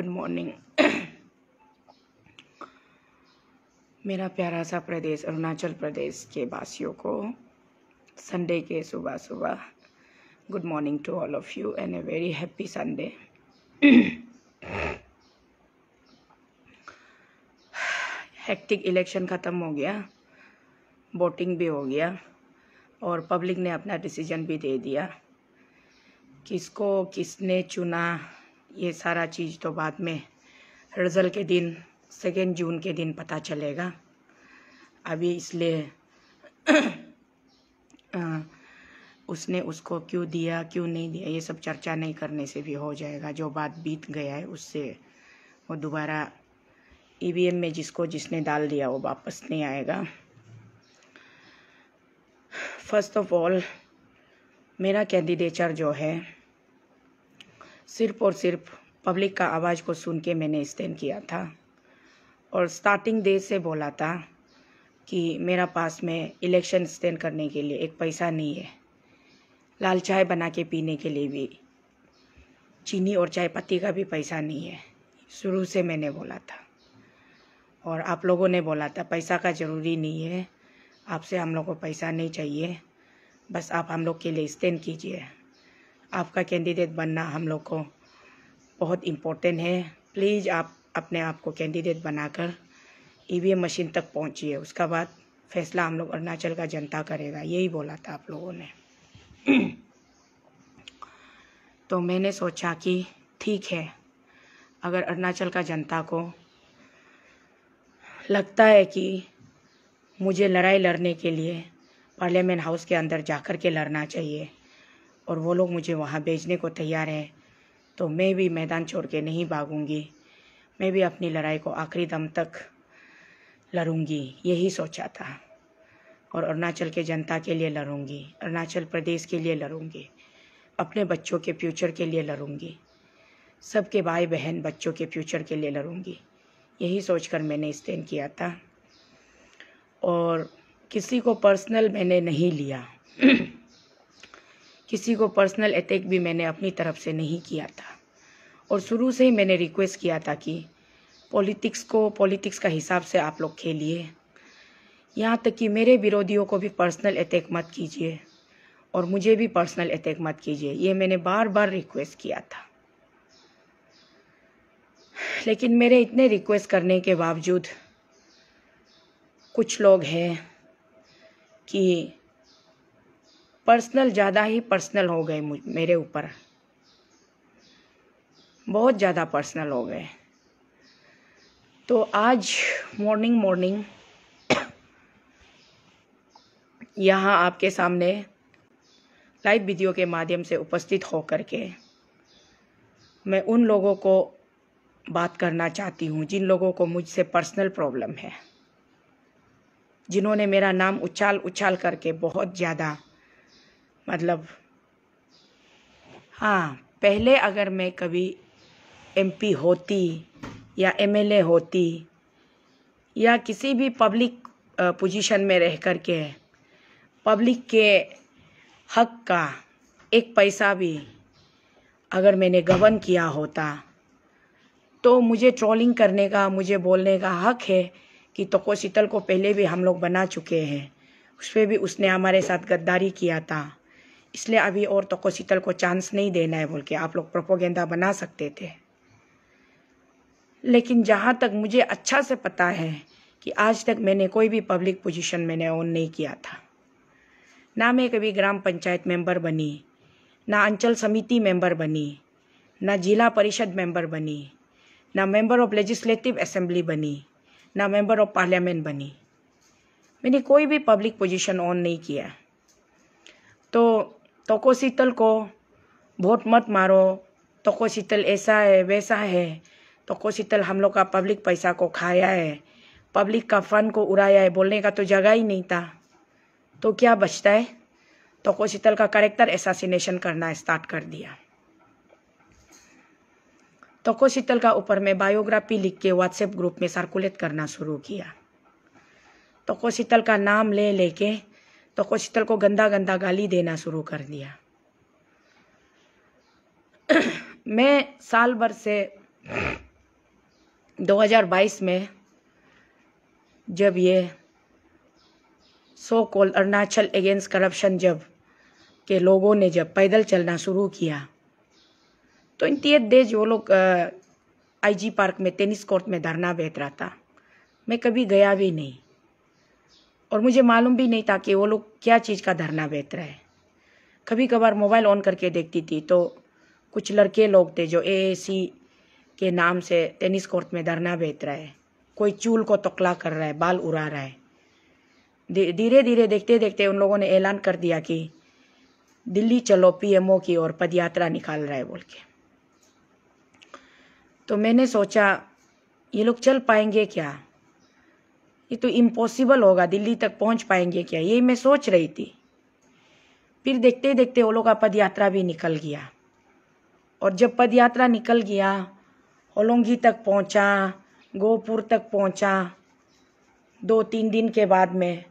Good morning मेरा प्यारा सा प्रदेश अरुणाचल प्रदेश के वासियों को संडे के सुबह सुबह good morning to all of you and a very happy Sunday hectic election ख़त्म हो गया वोटिंग भी हो गया और पब्लिक ने अपना डिसीजन भी दे दिया किसको किसने चुना ये सारा चीज़ तो बाद में रिज़ल्ट के दिन सेकेंड जून के दिन पता चलेगा अभी इसलिए उसने उसको क्यों दिया क्यों नहीं दिया ये सब चर्चा नहीं करने से भी हो जाएगा जो बात बीत गया है उससे वो दोबारा ईवीएम e में जिसको जिसने डाल दिया वो वापस नहीं आएगा फर्स्ट ऑफ ऑल मेरा कैंडिडेचर जो है सिर्फ और सिर्फ पब्लिक का आवाज़ को सुन के मैंने स्टैंड किया था और स्टार्टिंग डे से बोला था कि मेरा पास में इलेक्शन स्टैंड करने के लिए एक पैसा नहीं है लाल चाय बना के पीने के लिए भी चीनी और चाय पत्ती का भी पैसा नहीं है शुरू से मैंने बोला था और आप लोगों ने बोला था पैसा का ज़रूरी नहीं है आपसे हम लोग को पैसा नहीं चाहिए बस आप हम लोग के लिए स्टैंड कीजिए आपका कैंडिडेट बनना हम लोग को बहुत इम्पोर्टेंट है प्लीज़ आप अपने आप को कैंडिडेट बनाकर ईवीएम e मशीन तक पहुंचिए उसका बाद फैसला हम लोग अरुणाचल का जनता करेगा यही बोला था आप लोगों ने तो मैंने सोचा कि ठीक है अगर अरुणाचल का जनता को लगता है कि मुझे लड़ाई लड़ने के लिए पार्लियामेंट हाउस के अंदर जाकर के लड़ना चाहिए और वो लोग मुझे वहाँ भेजने को तैयार हैं तो मैं भी मैदान छोड़ के नहीं भागूंगी मैं भी अपनी लड़ाई को आखिरी दम तक लड़ूंगी यही सोचा था और अरुणाचल के जनता के लिए लड़ूंगी अरुणाचल प्रदेश के लिए लड़ूंगी अपने बच्चों के फ्यूचर के लिए लड़ूंगी सबके भाई बहन बच्चों के फ्यूचर के लिए लड़ूंगी यही सोचकर मैंने स्टैंड किया था और किसी को पर्सनल मैंने नहीं लिया किसी को पर्सनल अटैक भी मैंने अपनी तरफ से नहीं किया था और शुरू से ही मैंने रिक्वेस्ट किया था कि पॉलिटिक्स को पॉलिटिक्स का हिसाब से आप लोग खेलिए यहाँ तक कि मेरे विरोधियों को भी पर्सनल अटैक मत कीजिए और मुझे भी पर्सनल अटैक मत कीजिए ये मैंने बार बार रिक्वेस्ट किया था लेकिन मेरे इतने रिक्वेस्ट करने के बावजूद कुछ लोग हैं कि पर्सनल ज़्यादा ही पर्सनल हो गए मेरे ऊपर बहुत ज़्यादा पर्सनल हो गए तो आज मॉर्निंग मॉर्निंग यहाँ आपके सामने लाइव वीडियो के माध्यम से उपस्थित हो कर के मैं उन लोगों को बात करना चाहती हूँ जिन लोगों को मुझसे पर्सनल प्रॉब्लम है जिन्होंने मेरा नाम उछाल उछाल करके बहुत ज़्यादा मतलब हाँ पहले अगर मैं कभी एमपी होती या एमएलए होती या किसी भी पब्लिक पोजीशन में रह कर के पब्लिक के हक का एक पैसा भी अगर मैंने गबन किया होता तो मुझे ट्रोलिंग करने का मुझे बोलने का हक है कि तको शीतल को पहले भी हम लोग बना चुके हैं उस पर भी उसने हमारे साथ गद्दारी किया था इसलिए अभी औरतों को शीतल को चांस नहीं देना है बोल के आप लोग प्रोपोगेंदा बना सकते थे लेकिन जहाँ तक मुझे अच्छा से पता है कि आज तक मैंने कोई भी पब्लिक पोजीशन मैंने ऑन नहीं किया था ना मैं कभी ग्राम पंचायत मेंबर बनी ना अंचल समिति मेंबर बनी ना जिला परिषद मेंबर बनी ना मेंबर ऑफ लेजिस्लेटिव असेंबली बनी ना मेंबर ऑफ पार्लियामेंट बनी मैंने कोई भी पब्लिक पोजीशन ऑन नहीं किया तो तो को शीतल को वोट मत मारो तो को शीतल ऐसा है वैसा है तो को शीतल हम लोग का पब्लिक पैसा को खाया है पब्लिक का फन को उड़ाया है बोलने का तो जगह ही नहीं था तो क्या बचता है तो को शीतल का करेक्टर एसासीनेशन करना स्टार्ट कर दिया तो को शीतल का ऊपर में बायोग्राफी लिख के व्हाट्सएप ग्रुप में सर्कुलेट करना शुरू किया तो को शीतल का नाम ले लेके तो कुशतल को गंदा गंदा गाली देना शुरू कर दिया मैं साल भर से 2022 में जब ये so called Arunachal against corruption जब के लोगों ने जब पैदल चलना शुरू किया तो इन तीन डेज वो लोग आईजी पार्क में टेनिस कोर्ट में धरना बैठ रहा था मैं कभी गया भी नहीं और मुझे मालूम भी नहीं था कि वो लोग क्या चीज़ का धरना बेहतर है कभी कभार मोबाइल ऑन करके देखती थी तो कुछ लड़के लोग थे जो ए के नाम से टेनिस कोर्ट में धरना बेहतर है कोई चूल को तकला कर रहा है बाल उड़ा रहा है धीरे धीरे देखते देखते उन लोगों ने ऐलान कर दिया कि दिल्ली चलो पीएमओ की ओर पदयात्रा निकाल रहा है बोल के तो मैंने सोचा ये लोग चल पाएंगे क्या ये तो इम्पॉसिबल होगा दिल्ली तक पहुंच पाएंगे क्या ये मैं सोच रही थी फिर देखते देखते वो लोग का पद यात्रा भी निकल गया और जब पद यात्रा निकल गया होलोंगी तक पहुंचा गोपुर तक पहुंचा दो तीन दिन के बाद में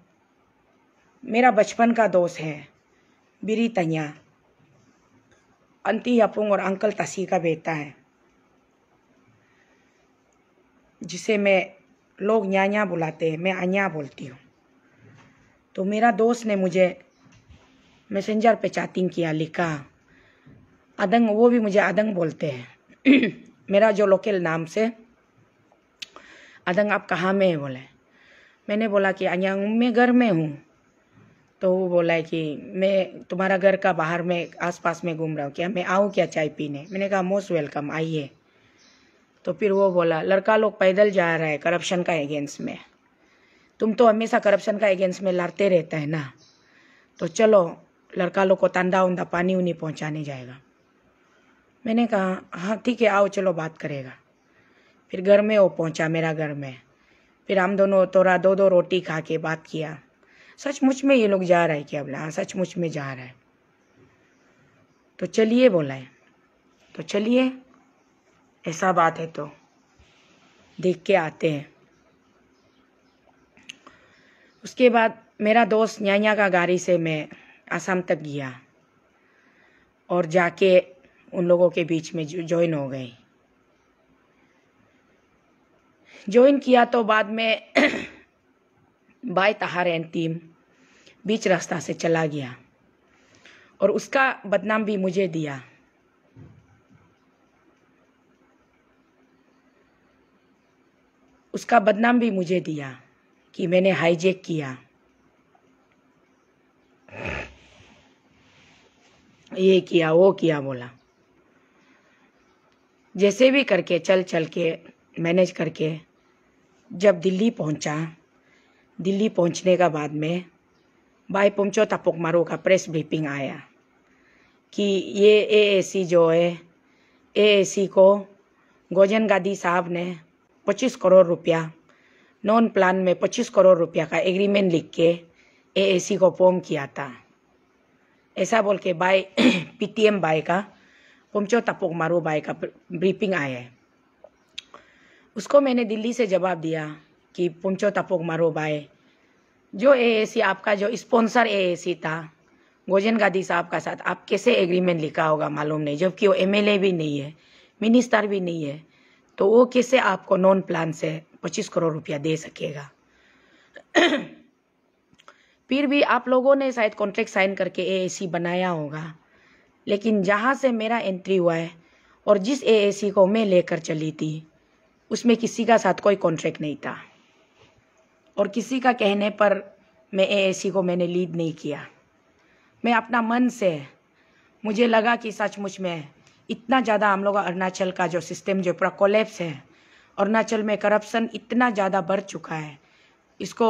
मेरा बचपन का दोस्त है बिरी तैया अंति अपुंग और अंकल तसी का बेटा है जिसे मैं लोग न्याया बुलाते हैं मैं अन्या बोलती हूँ तो मेरा दोस्त ने मुझे मैसेंजर पे चैटिंग किया लिखा अदंग वो भी मुझे अदंग बोलते हैं मेरा जो लोकल नाम से अदंग आप कहाँ में है बोले मैंने बोला कि अन्या मैं घर में हूँ तो वो बोला है कि मैं तुम्हारा घर का बाहर में आसपास में घूम रहा हूँ क्या मैं आऊँ क्या चाय पीने मैंने कहा मोस्ट वेलकम आइए तो फिर वो बोला लड़का लोग पैदल जा रहा है करप्शन का अगेंस्ट में तुम तो हमेशा करप्शन का अगेंस्ट में लड़ते रहता है ना तो चलो लड़का लोग को तंदा उंदा पानी उन्हीं पहुंचाने जाएगा मैंने कहा हाँ ठीक है आओ चलो बात करेगा फिर घर में वो पहुंचा मेरा घर में फिर हम दोनों थोड़ा दो दो रोटी खा के बात किया सचमुच में ये लोग जा रहा है क्या बोला हाँ सचमुच में जा रहा है तो चलिए बोला है तो चलिए ऐसा बात है तो देख के आते हैं उसके बाद मेरा दोस्त न्याया का गाड़ी से मैं असम तक गया और जाके उन लोगों के बीच में ज्वाइन हो गई ज्वाइन किया तो बाद में बाय तहार एंड टीम बीच रास्ता से चला गया और उसका बदनाम भी मुझे दिया उसका बदनाम भी मुझे दिया कि मैंने हाईजेक किया ये किया वो किया बोला जैसे भी करके चल चल के मैनेज करके जब दिल्ली पहुंचा दिल्ली पहुंचने का बाद में बाई पोमचो तपोक मारो का प्रेस ब्रीफिंग आया कि ये एएसी जो है एएसी को गोजन गादी साहब ने पच्चीस करोड़ रुपया नॉन प्लान में पच्चीस करोड़ रुपया का एग्रीमेंट लिख के एएसी को फॉर्म किया था ऐसा बोल के बाय पीटीएम बाय का पोमचो तपोक मारो बाय का ब्रीफिंग आया है उसको मैंने दिल्ली से जवाब दिया कि पुमचो तपोक मारो बाय जो एएसी आपका जो स्पॉन्सर एएसी था गोजन गादी साहब का साथ आप कैसे एग्रीमेंट लिखा होगा मालूम नहीं जबकि वो एमएलए भी नहीं है मिनिस्टर भी नहीं है तो वो कैसे आपको नॉन प्लान से पच्चीस करोड़ रुपया दे सकेगा फिर भी आप लोगों ने शायद कॉन्ट्रैक्ट साइन करके ए बनाया होगा लेकिन जहाँ से मेरा एंट्री हुआ है और जिस ए को मैं लेकर चली थी उसमें किसी का साथ कोई कॉन्ट्रैक्ट नहीं था और किसी का कहने पर मैं ए को मैंने लीड नहीं किया मैं अपना मन से मुझे लगा कि सचमुच में इतना ज़्यादा हम लोग अरुणाचल का जो सिस्टम जो पूरा कोलेप्स है अरुणाचल में करप्शन इतना ज़्यादा बढ़ चुका है इसको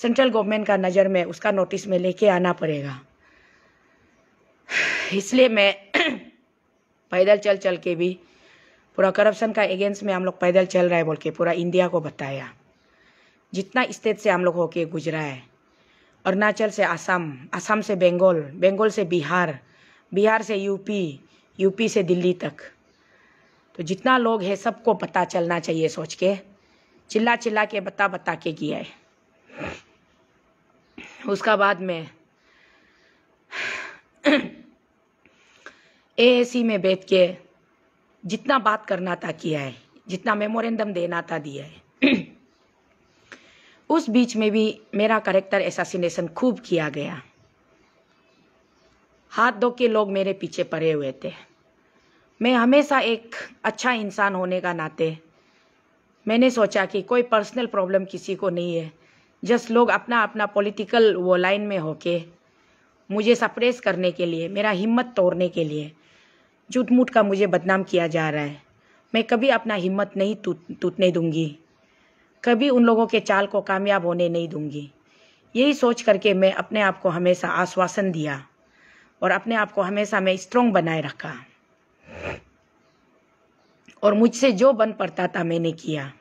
सेंट्रल गवर्नमेंट का नज़र में उसका नोटिस में लेके आना पड़ेगा इसलिए मैं पैदल चल चल के भी पूरा करप्शन का एगेंस्ट में हम लोग पैदल चल रहे हैं बोल के पूरा इंडिया को बताया जितना स्टेट से हम लोग होके गुजरा है अरुणाचल से आसाम आसाम से बंगाल बंगाल से बिहार बिहार से यूपी यूपी से दिल्ली तक तो जितना लोग है सबको पता चलना चाहिए सोच के चिल्ला चिल्ला के बता बता के किया है उसका बाद में एएसी e में बैठ के जितना बात करना था किया है जितना मेमोरेंडम देना था दिया है उस बीच में भी मेरा करेक्टर एसासिनेशन खूब किया गया हाथ धो के लोग मेरे पीछे पड़े हुए थे मैं हमेशा एक अच्छा इंसान होने का नाते मैंने सोचा कि कोई पर्सनल प्रॉब्लम किसी को नहीं है जस्ट लोग अपना अपना पॉलिटिकल वो लाइन में होके मुझे सप्रेस करने के लिए मेरा हिम्मत तोड़ने के लिए झूठ मूठ का मुझे बदनाम किया जा रहा है मैं कभी अपना हिम्मत नहीं टूटने तूत, दूंगी कभी उन लोगों के चाल को कामयाब होने नहीं दूंगी यही सोच करके मैं अपने आप को हमेशा आश्वासन दिया और अपने आप को हमेशा मैं स्ट्रोंग बनाए रखा और मुझसे जो बन पड़ता था मैंने किया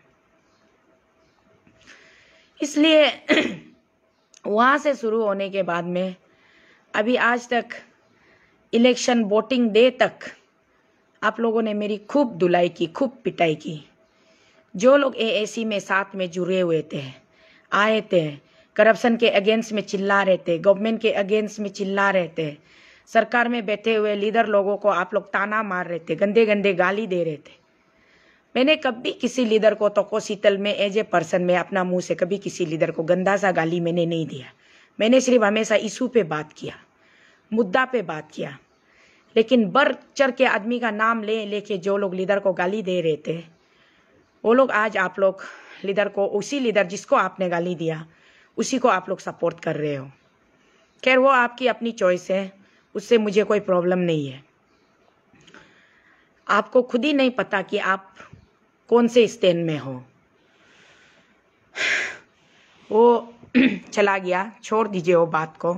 इसलिए वहां से शुरू होने के बाद में अभी आज तक इलेक्शन वोटिंग डे तक आप लोगों ने मेरी खूब धुलाई की खूब पिटाई की जो लोग एएसी में साथ में जुड़े हुए थे आए थे करप्शन के अगेंस्ट में चिल्ला रहे थे गवर्नमेंट के अगेंस्ट में चिल्ला रहे थे सरकार में बैठे हुए लीडर लोगों को आप लोग ताना मार रहे थे गंदे गंदे गाली दे रहे थे मैंने कभी किसी लीडर को तो शीतल में एज ए पर्सन में अपना मुंह से कभी किसी लीडर को गंदा सा गाली मैंने नहीं दिया मैंने सिर्फ हमेशा इशू पे बात किया मुद्दा पे बात किया लेकिन बढ़ चढ़ के आदमी का नाम ले लेके जो लोग लीडर को गाली दे रहे थे वो लोग आज आप लोग लीडर को उसी लीडर जिसको आपने गाली दिया उसी को आप लोग सपोर्ट कर रहे हो खैर वो आपकी अपनी चॉइस है उससे मुझे कोई प्रॉब्लम नहीं है आपको खुद ही नहीं पता कि आप कौन से स्टैंड में हो वो चला गया छोड़ दीजिए वो बात को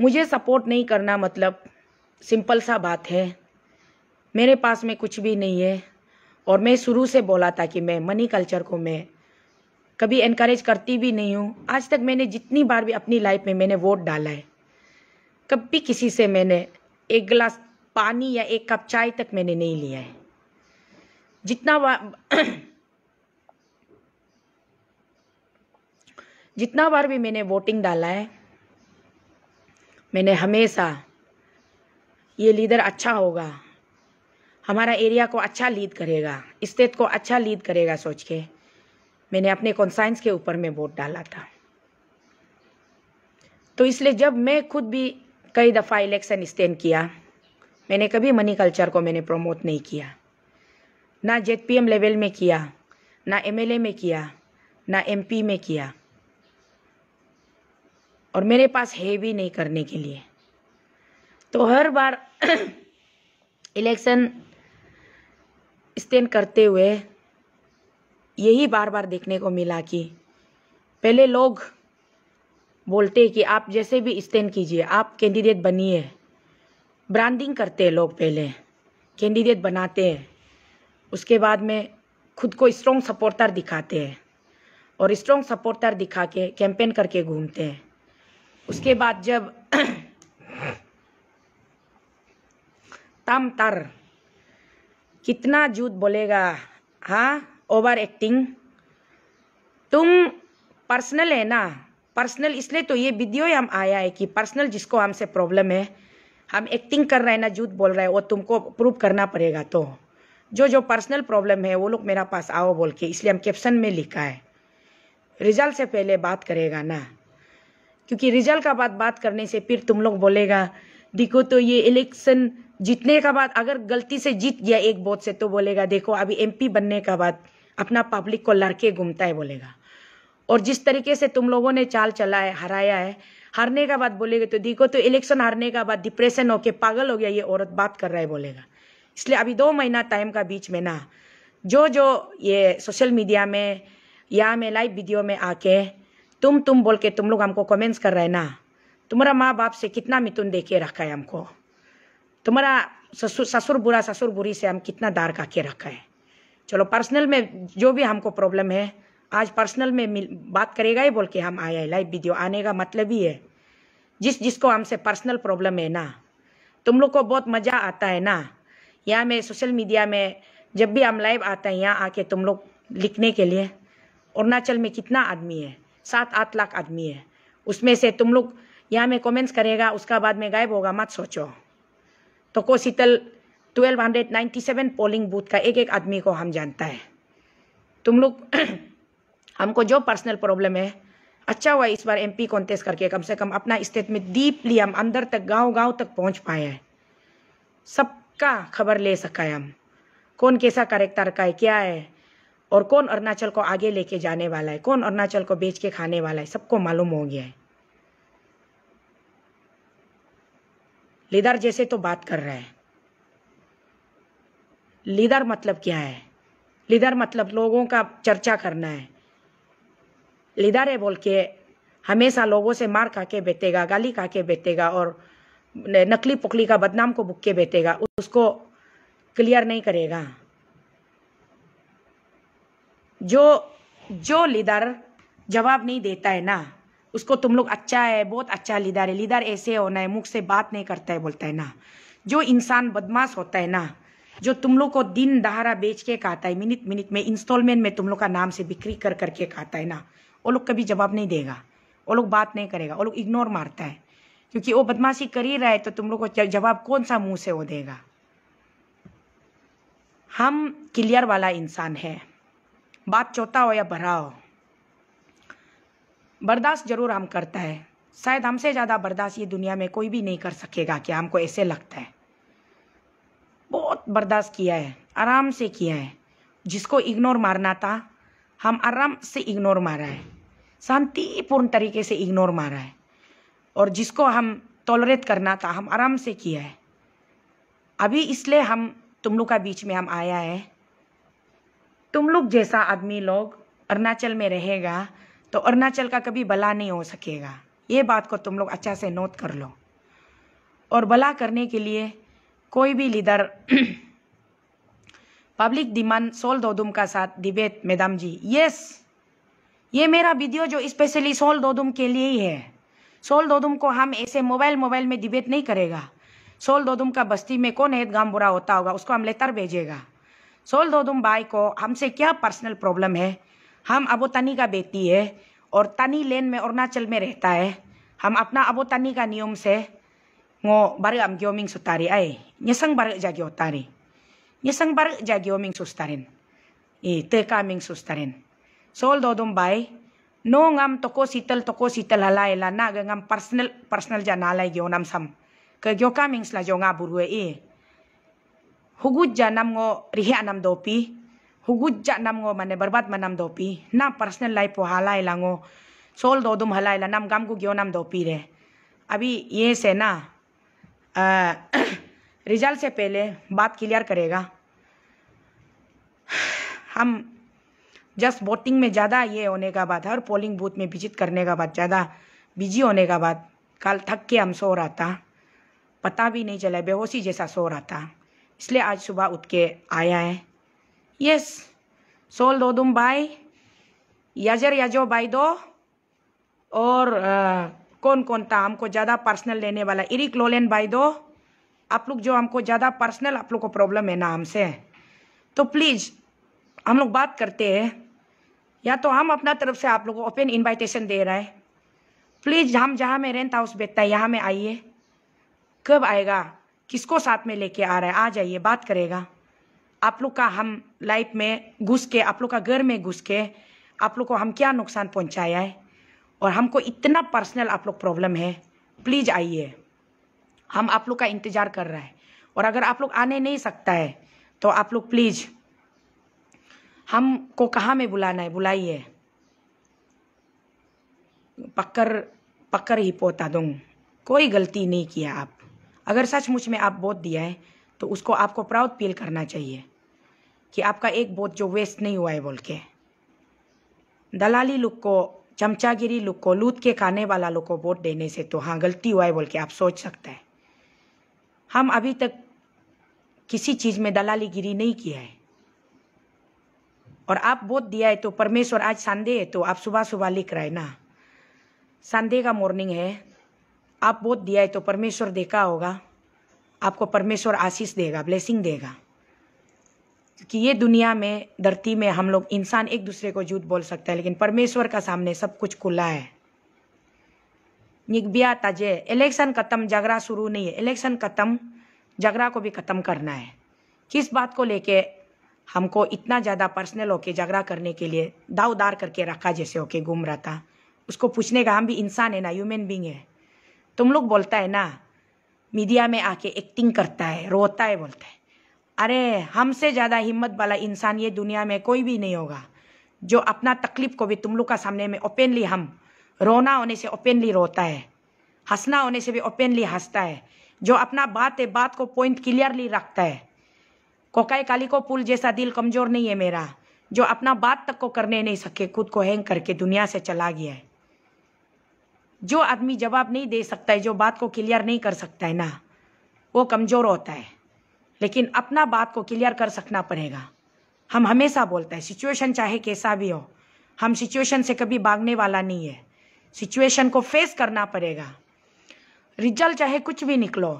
मुझे सपोर्ट नहीं करना मतलब सिंपल सा बात है मेरे पास में कुछ भी नहीं है और मैं शुरू से बोला था कि मैं मनी कल्चर को मैं कभी इनक्रेज करती भी नहीं हूँ आज तक मैंने जितनी बार भी अपनी लाइफ में मैंने वोट डाला है कभी किसी से मैंने एक गिलास पानी या एक कप चाय तक मैंने नहीं लिया है जितना बार जितना बार भी मैंने वोटिंग डाला है मैंने हमेशा ये लीडर अच्छा होगा हमारा एरिया को अच्छा लीड करेगा स्टेट को अच्छा लीड करेगा सोच के मैंने अपने कॉन्साइंस के ऊपर में वोट डाला था तो इसलिए जब मैं खुद भी कई दफ़ा इलेक्शन स्टैंड किया मैंने कभी मनी कल्चर को मैंने प्रमोट नहीं किया ना जेडपीएम लेवल में किया ना एमएलए में किया ना एमपी में किया और मेरे पास है भी नहीं करने के लिए तो हर बार इलेक्शन स्टैंड करते हुए यही बार बार देखने को मिला कि पहले लोग बोलते कि आप जैसे भी स्टैंड कीजिए आप कैंडिडेट बनिए ब्रांडिंग करते हैं लोग पहले कैंडिडेट बनाते हैं उसके बाद में खुद को स्ट्रॉन्ग सपोर्टर दिखाते हैं और स्ट्रॉन्ग सपोर्टर दिखा के कैंपेन करके घूमते हैं उसके बाद जब तम तर कितना जूत बोलेगा हाँ ओवर एक्टिंग तुम पर्सनल है ना पर्सनल इसलिए तो ये वीडियो हम आया है कि पर्सनल जिसको हमसे प्रॉब्लम है हम एक्टिंग कर रहे हैं ना झूठ बोल रहे हैं वो तुमको प्रूव करना पड़ेगा तो जो जो पर्सनल प्रॉब्लम है वो लोग मेरा पास आओ बोल के इसलिए हम कैप्शन में लिखा है रिजल्ट से पहले बात करेगा ना क्योंकि रिजल्ट का बाद बात करने से फिर तुम लोग बोलेगा देखो तो ये इलेक्शन जीतने का बाद अगर गलती से जीत गया एक वोट से तो बोलेगा देखो अभी एमपी बनने का बाद अपना पब्लिक को लड़के घूमता है बोलेगा और जिस तरीके से तुम लोगों ने चाल चला है हराया है हारने का बाद बोलेगा तो देखो तो इलेक्शन हारने का बाद डिप्रेशन होके पागल हो गया ये औरत बात कर रहा है बोलेगा इसलिए अभी दो महीना टाइम का बीच में ना जो जो ये सोशल मीडिया में या मैं लाइव वीडियो में आके तुम तुम बोल के तुम लोग हमको कमेंट्स कर रहे हैं ना तुम्हारा माँ बाप से कितना मिथुन दे के रखा है हमको तुम्हारा ससुर ससुर बुरा ससुर बुरी से हम कितना दार का के रखा है चलो पर्सनल में जो भी हमको प्रॉब्लम है आज पर्सनल में मिल बात करेगा ही बोल के हम आया है लाइव वीडियो आने का मतलब ही है जिस जिसको हमसे पर्सनल प्रॉब्लम है ना तुम लोग को बहुत मज़ा आता है ना यहाँ मैं सोशल मीडिया में जब भी हम लाइव आते हैं यहाँ आके तुम लोग लिखने के लिए अरुणाचल में कितना आदमी है सात आठ लाख आदमी है उसमें से तुम लोग यहाँ में कॉमेंट्स करेगा उसका बाद में गायब होगा मत सोचो तो को शीतल 1297 पोलिंग बूथ का एक एक आदमी को हम जानता है तुम लोग हमको जो पर्सनल प्रॉब्लम है अच्छा हुआ इस बार एमपी पी करके कम से कम अपना स्टेट में डीपली हम अंदर तक गांव गांव तक पहुंच पाए हैं सबका खबर ले सका है हम कौन कैसा करेक्टर का है क्या है और कौन अरुणाचल को आगे लेके जाने वाला है कौन अरुणाचल को बेच के खाने वाला है सबको मालूम हो गया है लीडर जैसे तो बात कर रहा है लीडर मतलब क्या है लीडर मतलब लोगों का चर्चा करना है लीडर है बोल के हमेशा लोगों से मार खा के बैठेगा गाली खा के बैठेगा और नकली पुकली का बदनाम को बुक के बैठेगा उसको क्लियर नहीं करेगा जो जो लीडर जवाब नहीं देता है ना उसको तुम लोग अच्छा है बहुत अच्छा लीडर है लीडर ऐसे होना है मुख से बात नहीं करता है बोलता है ना जो इंसान बदमाश होता है ना जो तुम लोग को दिन दहाड़ा बेच के कहता है मिनट मिनट में इंस्टॉलमेंट में तुम लोग का नाम से बिक्री कर करके कहता है ना वो लोग कभी जवाब नहीं देगा वो लोग बात नहीं करेगा वो लोग इग्नोर मारता है क्योंकि वो बदमाशी कर ही रहा है तो तुम लोग को जवाब कौन सा मुंह से वो देगा हम क्लियर वाला इंसान है बात चौथा हो या बड़ा हो बर्दाश्त जरूर हम करता है शायद हमसे ज़्यादा बर्दाश्त ये दुनिया में कोई भी नहीं कर सकेगा कि हमको ऐसे लगता है बहुत बर्दाश्त किया है आराम से किया है जिसको इग्नोर मारना था हम आराम से इग्नोर मारा है शांतिपूर्ण तरीके से इग्नोर मारा है और जिसको हम टॉलरेट करना था हम आराम से किया है अभी इसलिए हम तुम लोग का बीच में हम आया है तुम लोग जैसा आदमी लोग अरुणाचल में रहेगा तो अरुणाचल का कभी भला नहीं हो सकेगा ये बात को तुम लोग अच्छा से नोट कर लो और भला करने के लिए कोई भी लीडर पब्लिक डिमांड सोल दोदुम का साथ डिबेट मैडम जी यस ये मेरा वीडियो जो स्पेशली सोल दोदुम के लिए ही है सोल दोदुम को हम ऐसे मोबाइल मोबाइल में डिबेट नहीं करेगा सोल दोदुम का बस्ती में कौन गांव बुरा होता होगा उसको हम लेटर भेजेगा सोल दोदुम भाई को हमसे क्या पर्सनल प्रॉब्लम है हम अबो तनी का बेटी है और तनी लेन में अरुणाचल में रहता है हम अपना अबो तनी का नियम से ngo bare am gioming sutari ai nyasang bare jagi otari nyasang bare jagi oming sustarin e te kaming sustarin sol do dum bai no ngam toko sitel toko sitel halai la na ga ngam personal personal ja na lai gionam sam ke gio kaming sla jonga burue e hugut ja nam ngo rihe anam dopi hugut ja nam ngo mane barbat manam dopi na personal life po halai la ngo sol do dum halai la nam gam gu gionam dopi re abi ye se na result से पहले बात clear करेगा हम just voting में ज़्यादा ये होने का बात है और पोलिंग बूथ में विजिट करने का बात ज़्यादा बिजी होने का बात कल थक के हम सो रहा था पता भी नहीं चला बेहोशी जैसा सो रहा था इसलिए आज सुबह उठ के आया है यस सोल दो दुम भाई यजर यजो भाई दो और आ, कौन कौन था हमको ज़्यादा पर्सनल लेने वाला इरिक लोलेन भाई दो आप लोग जो हमको ज़्यादा पर्सनल आप लोग को प्रॉब्लम है ना हमसे तो प्लीज़ हम लोग बात करते हैं या तो हम अपना तरफ से आप लोग को ओपन इन्वाइटेशन दे रहा है प्लीज़ हम जहाँ में रेंट हाउस बेचता है यहाँ में आइए कब आएगा किसको साथ में लेके आ रहा है आ जाइए बात करेगा आप लोग का हम लाइफ में घुस के आप लोग का घर में घुस के आप लोग को हम क्या नुकसान पहुंचाया है और हमको इतना पर्सनल आप लोग प्रॉब्लम है प्लीज़ आइए हम आप लोग का इंतज़ार कर रहा है और अगर आप लोग आने नहीं सकता है तो आप लोग प्लीज़ हमको कहाँ में बुलाना है बुलाइए पक्कर पक्कर ही पोता दूँ कोई गलती नहीं किया आप अगर सचमुच में आप बोत दिया है तो उसको आपको प्राउड फील करना चाहिए कि आपका एक बोत जो वेस्ट नहीं हुआ है बोल के दलाली लुक को चमचागिरी को लूट के खाने वाला लोग को वोट देने से तो हाँ गलती हुआ है बोल के आप सोच सकते हैं हम अभी तक किसी चीज़ में दलाली गिरी नहीं किया है और आप वोट दिया है तो परमेश्वर आज संडे है तो आप सुबह सुबह लिख रहे ना संडे का मॉर्निंग है आप वोट दिया है तो परमेश्वर देखा होगा आपको परमेश्वर आशीष देगा ब्लेसिंग देगा कि ये दुनिया में धरती में हम लोग इंसान एक दूसरे को झूठ बोल सकता है लेकिन परमेश्वर का सामने सब कुछ खुला है निगबिया ताजे इलेक्शन खत्म झगड़ा शुरू नहीं है इलेक्शन खत्म झगड़ा को भी खत्म करना है किस बात को लेके हमको इतना ज़्यादा पर्सनल होके झगड़ा करने के लिए दावदार करके रखा जैसे होके घूम रहा था उसको पूछने का हम भी इंसान है ना ह्यूमन बींग है तुम लोग बोलता है ना मीडिया में आके एक्टिंग करता है रोता है बोलता है अरे हमसे ज़्यादा हिम्मत वाला इंसान ये दुनिया में कोई भी नहीं होगा जो अपना तकलीफ को भी तुम लोग का सामने में ओपनली हम रोना होने से ओपनली रोता है हंसना होने से भी ओपनली हंसता है जो अपना बात है बात को पॉइंट क्लियरली रखता है कोकाई काली को पुल जैसा दिल कमज़ोर नहीं है मेरा जो अपना बात तक को करने नहीं सके खुद को हैंग करके दुनिया से चला गया है जो आदमी जवाब नहीं दे सकता है जो बात को क्लियर नहीं कर सकता है ना वो कमज़ोर होता है लेकिन अपना बात को क्लियर कर सकना पड़ेगा हम हमेशा बोलते हैं सिचुएशन चाहे कैसा भी हो हम सिचुएशन से कभी भागने वाला नहीं है सिचुएशन को फेस करना पड़ेगा रिजल्ट चाहे कुछ भी निकलो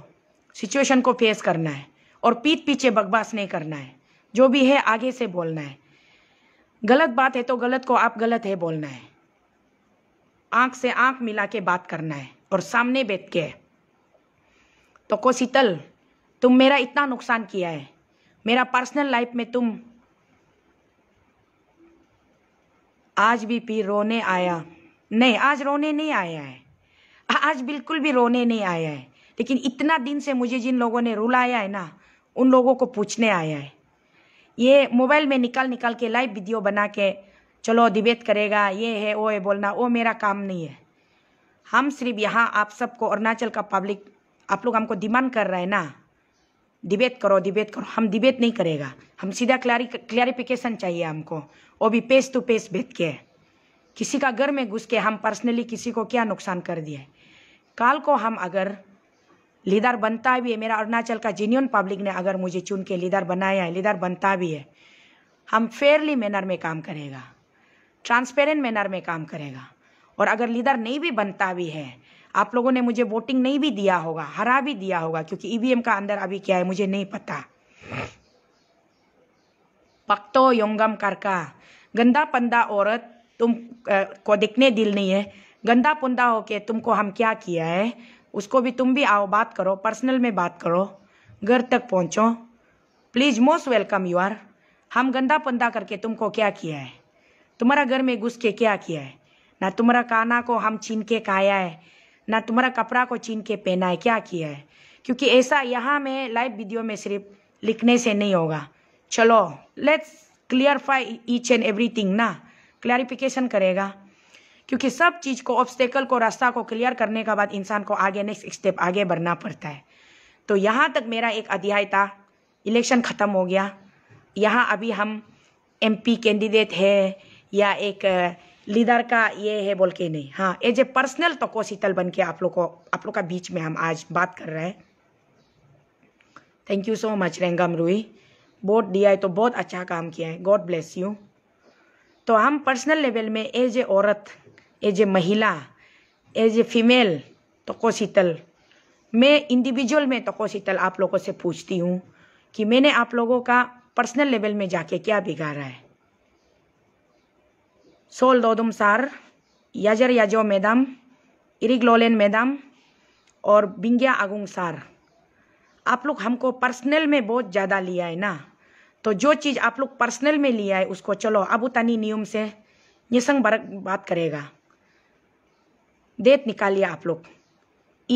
सिचुएशन को फेस करना है और पीठ पीछे बकवास नहीं करना है जो भी है आगे से बोलना है गलत बात है तो गलत को आप गलत है बोलना है आंख से आंख मिला के बात करना है और सामने बैठ के तो को शीतल तुम मेरा इतना नुकसान किया है मेरा पर्सनल लाइफ में तुम आज भी पी रोने आया नहीं आज रोने नहीं आया है आज बिल्कुल भी रोने नहीं आया है लेकिन इतना दिन से मुझे जिन लोगों ने रुलाया है ना उन लोगों को पूछने आया है ये मोबाइल में निकाल निकाल के लाइव वीडियो बना के चलो डिबेट करेगा ये है वो है बोलना वो मेरा काम नहीं है हम सिर्फ यहाँ आप सबको अरुणाचल का पब्लिक आप लोग हमको डिमांड कर रहे हैं ना डिबेट करो डिबेट करो हम डिबेट नहीं करेगा हम सीधा क्लैरि क्लैरिफिकेशन चाहिए हमको वो भी पेस टू पेस भेज के किसी का घर में घुस के हम पर्सनली किसी को क्या नुकसान कर दिया कल को हम अगर लीडर बनता भी है मेरा अरुणाचल का जेन्यून पब्लिक ने अगर मुझे चुन के लीडर बनाया है लीडर बनता भी है हम फेयरली मैनर में काम करेगा ट्रांसपेरेंट मैनर में काम करेगा और अगर लीडर नहीं भी बनता भी है आप लोगों ने मुझे वोटिंग नहीं भी दिया होगा हरा भी दिया होगा क्योंकि ईवीएम e का अंदर अभी क्या है मुझे नहीं पता पक्तो योंगम करका गंदा पंदा औरत तुम को दिखने दिल नहीं है गंदा पुंदा होके तुमको हम क्या किया है उसको भी तुम भी आओ बात करो पर्सनल में बात करो घर तक पहुंचो please most welcome you are हम गंदा पंदा करके तुमको क्या किया है तुम्हारा घर में घुस के क्या किया है ना तुम्हारा काना को हम छीन के खाया है ना तुम्हारा कपड़ा को चीन के पहना है क्या किया है क्योंकि ऐसा यहाँ में लाइव वीडियो में सिर्फ लिखने से नहीं होगा चलो let's clarify each and everything ना क्लैरिफिकेशन करेगा क्योंकि सब चीज़ को ऑब्स्टेकल को रास्ता को क्लियर करने के बाद इंसान को आगे नेक्स्ट स्टेप आगे बढ़ना पड़ता है तो यहाँ तक मेरा एक अध्याय था इलेक्शन ख़त्म हो गया यहाँ अभी हम एमपी कैंडिडेट है या एक लीडर का ये है बोल के नहीं हाँ एज ए पर्सनल शीतल बन के आप लोग को आप लोग का बीच में हम आज बात कर रहे हैं thank you so much Rengam Ruhi vote दिया है तो बहुत अच्छा काम किया है गॉड ब्लेस यू तो हम पर्सनल लेवल में एज ए औरत एज ए महिला एज ए फीमेल शीतल मैं इंडिविजुअल में शीतल आप लोगों से पूछती हूँ कि मैंने आप लोगों का पर्सनल लेवल में जाके क्या बिगाड़ा है सोल सोलदोदुम सार याजर याजो मैदाम इरिग्लोलेन मैदम और बिंग्या आगुंग सार आप लोग हमको पर्सनल में बहुत ज़्यादा लिया है ना तो जो चीज़ आप लोग पर्सनल में लिया है उसको चलो अब उतनी नियम से निसंग बरक बात करेगा डेट निकालिए आप लोग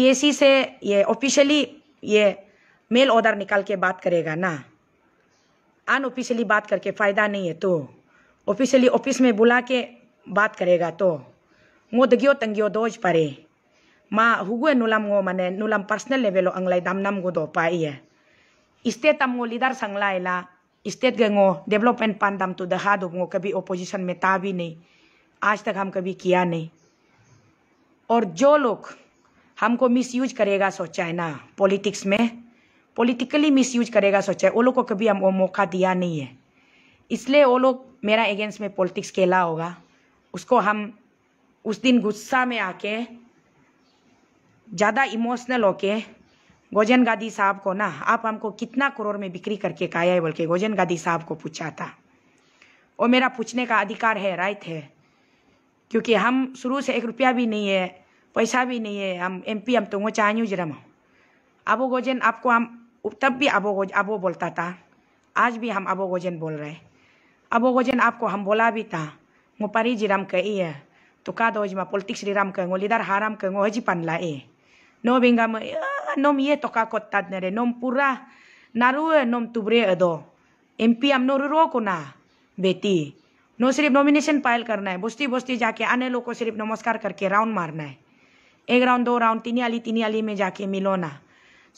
ईएसी से ये ऑफिशियली ये मेल ऑर्डर निकाल के बात करेगा ना अनऑफिशियली बात करके फ़ायदा नहीं है तो ऑफिशियली ऑफिस में बुला के बात करेगा तो दगियो तंगियो दोज परे माँ हुए नुलाम गो मने नुलाम पर्सनल लेवल अंगलाई दम नम गो दो पाई है स्टेट तम वो लीडर संगला ला स्टेट गेंगो डेवलपमेंट पान दम तो दहा दो कभी ओपोजिशन में ता भी नहीं आज तक हम कभी किया नहीं और जो लोग हमको मिसयूज करेगा सोचा है ना पॉलिटिक्स में पॉलिटिकली यूज करेगा सोचा है वो लोग को कभी हम वो मौका दिया नहीं है इसलिए वो लोग मेरा अगेंस्ट में पॉलिटिक्स खेला होगा उसको हम उस दिन गुस्सा में आके ज़्यादा इमोशनल होके गोजन गादी साहब को ना आप हमको कितना करोड़ में बिक्री करके काया है बोल के गोजन गादी साहब को पूछा था वो मेरा पूछने का अधिकार है राइट है क्योंकि हम शुरू से एक रुपया भी नहीं है पैसा भी नहीं है हम एम पी हम तो वो चाहूँ जरम अबो गोजन आपको हम तब भी गोज अबो बोलता था आज भी हम अबो गोजन बोल रहे हैं अब वो जन आपको हम बोला भी था वो परी जी राम कह तो का दो जमा पोलिटिक्स रे राम कहो लीडर हा राम कहो हजी पान लाए नो बिंगाम नोम ये तो का कोत्ता ने रे नोम पूरा नारु नोम तुबरे अदो एम पी हम नो रो को ना बेटी नो सिर्फ नोमिनेशन पायल करना है बस्ती बस्ती जाके आने लोग को सिर्फ नमस्कार करके राउंड मारना है एक राउंड दो राउंड तीन आली तीन आली में जाके मिलो ना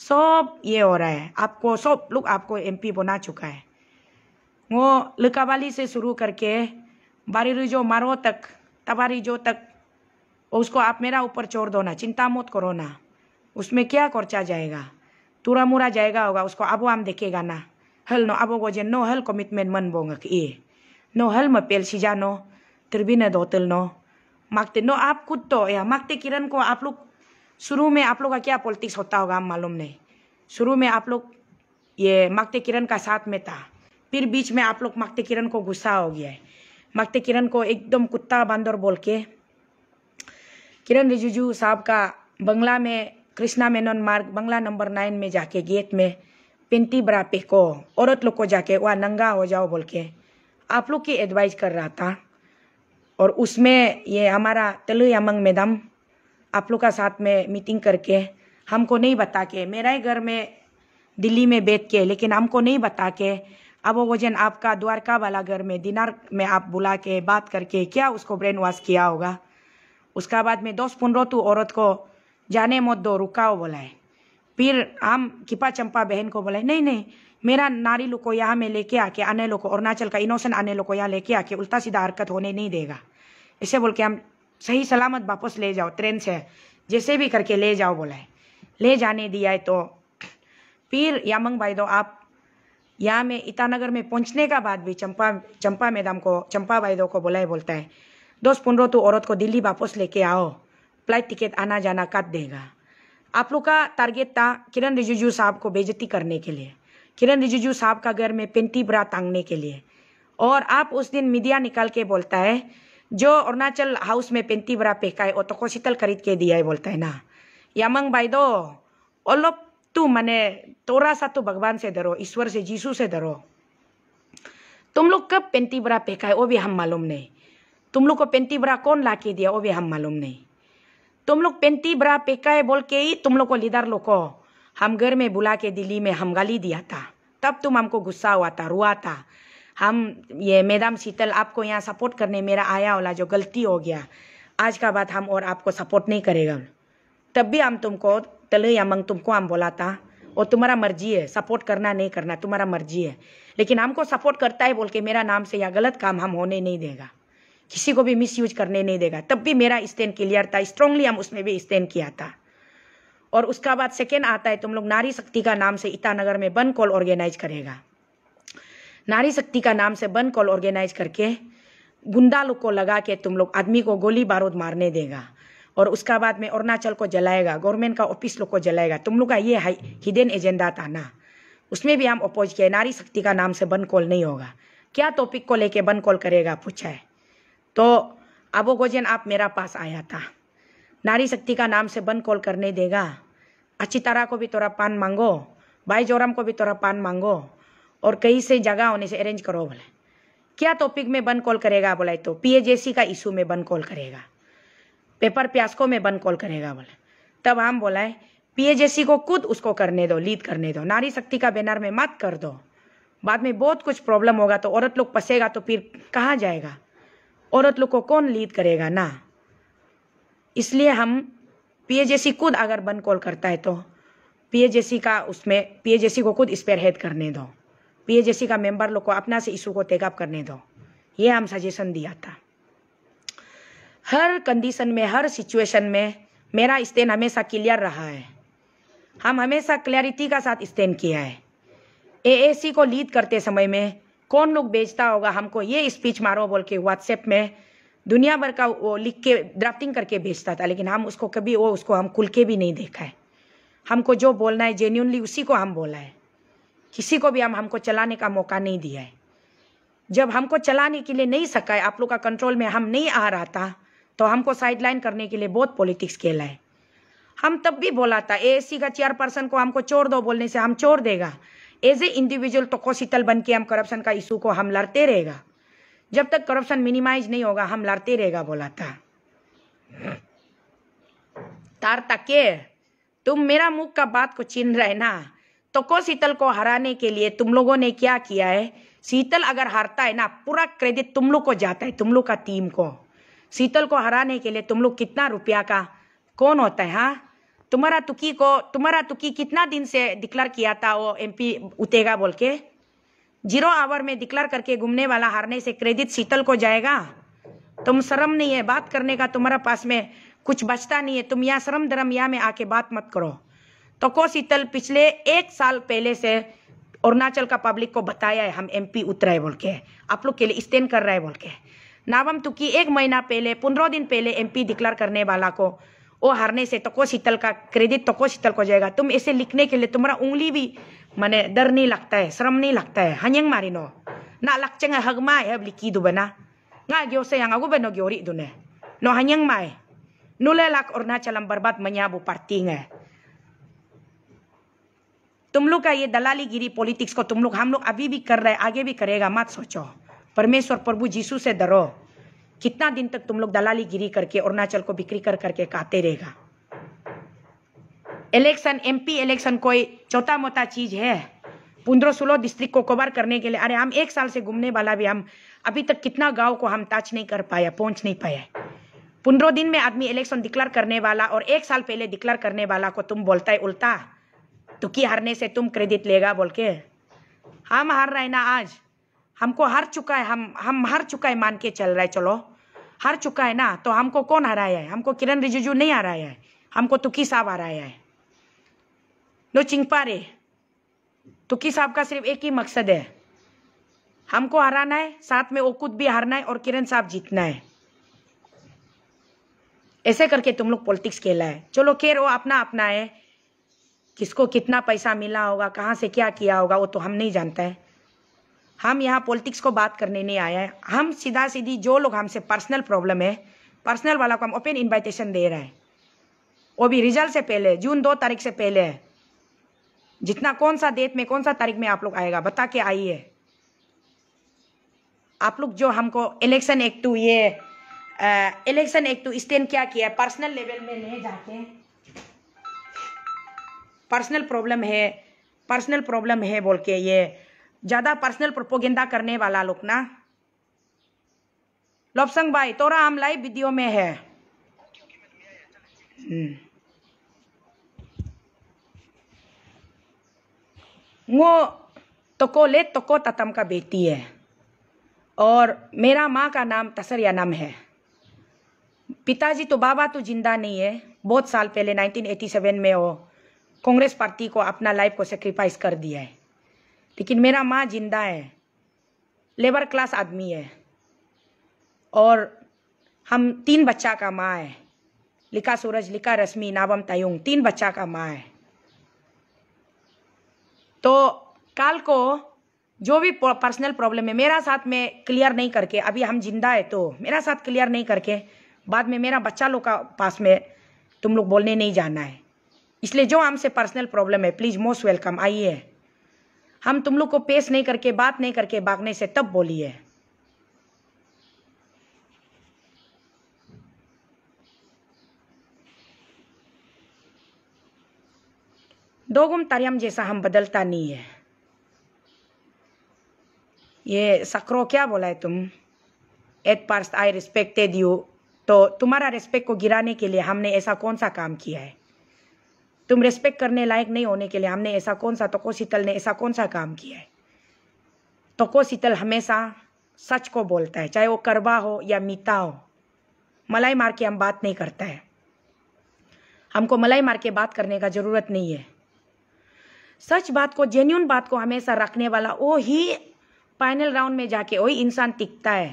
सब ये हो रहा है आपको सब लोग आपको एमपी बना चुका है वो लकाबाली से शुरू करके बारी रिजो मारो तक तबारीजो तक उसको आप मेरा ऊपर छोड़ दो ना चिंता मत करो ना उसमें क्या खर्चा जाएगा तुरा मुरा जाएगा होगा उसको अब आम देखेगा ना हल नो अबो गोजे नो हल कमिटमेंट मन बोंगक ये नो हल म पेल सीजा नो त्रिभी न दो तिल नो मांगते नो आप खुद तो या मांगते किरण को आप लोग शुरू में आप लोग का क्या पॉलिटिक्स होता होगा हम मालूम नहीं शुरू में आप लोग ये मांगते किरण का साथ में था फिर बीच में आप लोग मकते किरण को गुस्सा हो गया है मकते किरण को एकदम कुत्ता बंदर बोल के किरण रिजिजू साहब का बंगला में कृष्णा मेनन मार्ग बंगला नंबर नाइन में जाके गेट में पिंटी बरापे को औरत लोग को जाके वह नंगा हो जाओ बोल के आप लोग की एडवाइज कर रहा था और उसमें ये हमारा तेलु यामंग मैडम आप लोग का साथ में मीटिंग करके हमको नहीं बता के मेरा ही घर में दिल्ली में बैठ के लेकिन हमको नहीं बता के अब वो जन आपका द्वारका वाला घर में डिनर में आप बुला के बात करके क्या उसको ब्रेन वॉश किया होगा उसका बाद में दोस्त पुनरो तू औरत को जाने मत दो रुकाओ बोलाए फिर हम किपा चंपा बहन को बोला नहीं नहीं मेरा नारी लोग को यहाँ में लेके आके आने लोग को अरुणाचल का इनोसन आने लोग को यहाँ लेके आके उल्टा सीधा हरकत होने नहीं देगा ऐसे बोल के हम सही सलामत वापस ले जाओ ट्रेन से जैसे भी करके ले जाओ बोलाए ले जाने दिया है तो फिर यामंग भाई दो आप यहाँ में ईटानगर में पहुंचने का बाद भी चंपा चंपा मैडम को चंपा वायदों को बुलाए बोलता है दोस्त पंद्रह तू औरत को दिल्ली वापस लेके आओ फ्लाइट टिकट आना जाना काट देगा आप लोग का टारगेट था किरण रिजिजू साहब को बेजती करने के लिए किरण रिजिजू साहब का घर में पेंटी ब्रा टांगने के लिए और आप उस दिन मीडिया निकाल के बोलता है जो अरुणाचल हाउस में पेंटी ब्रा फेंका है वो तो शीतल खरीद के दिया है बोलता है ना यामंग बाई दो तू मने तोरा सा तो भगवान से डरो ईश्वर से जीसू से डरो तुम लोग कब पेंटी बरा फेंका है वो भी हम मालूम नहीं तुम लोग को पेंटी बरा कौन ला के दिया वो भी हम मालूम नहीं तुम लोग पेंटी बरा फेंका है बोल के ही तुम लोग को लीडर लोग को हम घर में बुला के दिल्ली में हम गाली दिया था तब तुम हमको गुस्सा हुआ था रुआ था हम ये मैडम शीतल आपको यहाँ सपोर्ट करने मेरा आया वाला जो गलती हो गया आज का बात हम और आपको सपोर्ट नहीं करेगा तब भी हम तुमको तले या मंग तुमको हम बोला था और तुम्हारा मर्जी है सपोर्ट करना नहीं करना तुम्हारा मर्जी है लेकिन हमको सपोर्ट करता है बोल के मेरा नाम से या गलत काम हम होने नहीं देगा किसी को भी मिस यूज करने नहीं देगा तब भी मेरा स्टैंड क्लियर था स्ट्रांगली हम उसमें भी स्टैंड किया था और उसका बाद सेकेंड आता है तुम लोग नारी शक्ति का नाम से ईटानगर में बन कॉल ऑर्गेनाइज करेगा नारी शक्ति का नाम से बन कॉल ऑर्गेनाइज करके गुंडा लोग को लगा के तुम लोग आदमी को गोली बारूद मारने देगा और उसका बाद में अरुणाचल को जलाएगा गवर्नमेंट का ऑफिस लोग को जलाएगा तुम लोग का ये है हिडन एजेंडा था ना उसमें भी हम अपोज किए नारी शक्ति का नाम से बन कॉल नहीं होगा क्या टॉपिक को लेके बन कॉल करेगा पूछा है तो अबो गोजन आप मेरा पास आया था नारी शक्ति का नाम से बन कॉल करने देगा अच्छी तरह को भी थोड़ा पान मांगो भाई जोराम को भी थोड़ा पान मांगो और कहीं से जगह होने से अरेंज करो बोले क्या टॉपिक में बन कॉल करेगा बोला तो पी का इशू में बन कॉल करेगा पेपर प्यासको में बन कॉल करेगा बोले तब हम बोला पीएजेसी को खुद उसको करने दो लीड करने दो नारी शक्ति का बैनर में मत कर दो बाद में बहुत कुछ प्रॉब्लम होगा तो औरत लोग पसेगा तो फिर कहाँ जाएगा औरत लोग को कौन लीड करेगा ना इसलिए हम पीएजेसी खुद अगर बन कॉल करता है तो पीएजेसी का उसमें पीएजेसी को खुद स्पेयर हेड करने दो पीएजेसी का मेंबर लोग को अपना से इशू को टेकअप करने दो ये हम सजेशन दिया था हर कंडीशन में हर सिचुएशन में मेरा स्टैंड हमेशा क्लियर रहा है हम हमेशा क्लैरिटी का साथ स्टैंड किया है एएसी को लीड करते समय में कौन लोग बेचता होगा हमको ये स्पीच मारो बोल के व्हाट्सएप में दुनिया भर का वो लिख के ड्राफ्टिंग करके भेजता था लेकिन हम उसको कभी वो उसको हम खुल के भी नहीं देखा है हमको जो बोलना है जेन्यूनली उसी को हम बोला है किसी को भी हम हमको चलाने का मौका नहीं दिया है जब हमको चलाने के लिए नहीं सका है आप लोग का कंट्रोल में हम नहीं आ रहा था तो हमको साइडलाइन करने के लिए बहुत पॉलिटिक्स खेला है हम तब भी बोला था एएससी का चेयरपर्सन को हमको चोर दो बोलने से हम चोर देगा एज ए इंडिविजुअल तो शीतल बन के हम करप्शन का इशू को हम लड़ते रहेगा जब तक करप्शन मिनिमाइज नहीं होगा हम लड़ते रहेगा बोला था तार तके तुम मेरा मुख का बात को चिन्ह रहे ना तो को शीतल को हराने के लिए तुम लोगों ने क्या किया है शीतल अगर हारता है ना पूरा क्रेडिट तुम लोग को जाता है तुम लोग का टीम को शीतल को हराने के लिए तुम लोग कितना रुपया का कौन होता है हाँ तुम्हारा तुकी को तुम्हारा तुकी कितना दिन से डिक्लेयर किया था वो एमपी उतेगा बोल के जीरो आवर में डिक्लेयर करके घूमने वाला हारने से क्रेडिट शीतल को जाएगा तुम शर्म नहीं है बात करने का तुम्हारा पास में कुछ बचता नहीं है तुम यहाँ शर्म धर्म यहाँ में आके बात मत करो तो को शीतल पिछले एक साल पहले से अरुणाचल का पब्लिक को बताया है हम एमपी उतरा है बोल के आप लोग के लिए स्टैंड कर रहा है बोल के नावम तुकी एक महीना पहले पंद्रह दिन पहले एमपी डिक्लेयर करने वाला को वो हारने से तको तो शीतल का क्रेडिट तको तो शीतल को जाएगा तुम ऐसे लिखने के लिए तुम्हारा उंगली भी मैंने डर नहीं लगता है श्रम नहीं लगता है हंग मारी नो ना लग चंग हगमा है अब लिखी दुबना nga gyo sa yang ako ba no gyori dune no hanyang mai nulalak or na chalam barbat manyabu party तुम लोग का ये दलाली गिरी पॉलिटिक्स को तुम लोग हम लोग अभी भी कर रहे आगे भी करेगा मत सोचो परमेश्वर प्रभु जीसू से डरो कितना दिन तक तुम लोग दलाली गिरी करके अरुणाचल को बिक्री कर करके काते रहेगा इलेक्शन एमपी इलेक्शन कोई चौथा मोटा चीज है पंद्रह सोलह डिस्ट्रिक्ट को कवर करने के लिए अरे हम एक साल से घूमने वाला भी हम अभी तक कितना गांव को हम टच नहीं कर पाया पहुंच नहीं पाया पंद्रह दिन में आदमी इलेक्शन डिक्लेयर करने वाला और एक साल पहले डिक्लेयर करने वाला को तुम बोलता है उल्टा तुकी हारने से तुम क्रेडिट लेगा बोल के हम हार रहे ना आज हमको हार चुका है हम हम हार चुका है मान के चल रहा है चलो हार चुका है ना तो हमको कौन हराया है हमको किरण रिजिजू नहीं हराया है हमको तुकी साहब हराया है नो चिंगपा रे तुकी साहब का सिर्फ एक ही मकसद है हमको हराना है साथ में ओकुद भी हारना है और किरण साहब जीतना है ऐसे करके तुम लोग पॉलिटिक्स खेला है चलो खेर वो अपना अपना है किसको कितना पैसा मिला होगा कहाँ से क्या किया होगा वो तो हम नहीं जानता है हम यहाँ पॉलिटिक्स को बात करने नहीं आए हैं हम सीधा सीधी जो लोग हमसे पर्सनल प्रॉब्लम है पर्सनल वाला को हम ओपन इनविटेशन दे रहे हैं वो भी रिजल्ट से पहले जून दो तारीख से पहले है जितना कौन सा डेट में कौन सा तारीख में आप लोग आएगा बता के आइए आप लोग जो हमको इलेक्शन एक्ट टू ये इलेक्शन एक्ट टू स्टैंड क्या किया है पर्सनल लेवल में ले जाके पर्सनल प्रॉब्लम है पर्सनल प्रॉब्लम है बोल के ये ज़्यादा पर्सनल प्रोपोगेंडा करने वाला लोग ना लोपसंग भाई तोरा हम लाइव वीडियो में है हम्म। वो तोको ले तोको ततम का बेटी है और मेरा माँ का नाम तसर यानम है पिताजी तो बाबा तो जिंदा नहीं है बहुत साल पहले 1987 में वो कांग्रेस पार्टी को अपना लाइफ को सेक्रीफाइस कर दिया है लेकिन मेरा माँ जिंदा है लेबर क्लास आदमी है और हम तीन बच्चा का माँ है लिखा सूरज लिखा रश्मि नाबम तयुंग तीन बच्चा का माँ है तो काल को जो भी पर्सनल प्रॉब्लम है मेरा साथ में क्लियर नहीं करके अभी हम जिंदा है तो मेरा साथ क्लियर नहीं करके बाद में मेरा बच्चा लोग का पास में तुम लोग बोलने नहीं जाना है इसलिए जो हमसे पर्सनल प्रॉब्लम है प्लीज़ मोस्ट वेलकम आइए हम तुम लोग को पेश नहीं करके बात नहीं करके भागने से तब बोलिए गुम तारियम जैसा हम बदलता नहीं है ये सक्रो क्या बोला है तुम एट पार्स आई रिस्पेक्टेड यू तो तुम्हारा रिस्पेक्ट को गिराने के लिए हमने ऐसा कौन सा काम किया है तुम रेस्पेक्ट करने लायक नहीं होने के लिए हमने ऐसा कौन सा तको शीतल ने ऐसा कौन सा काम किया है तको शीतल हमेशा सच को बोलता है चाहे वो करवा हो या मीता हो मलाई मार के हम बात नहीं करता है हमको मलाई मार के बात करने का ज़रूरत नहीं है सच बात को जेन्यून बात को हमेशा रखने वाला वो ही फाइनल राउंड में जाके वही इंसान टिकता है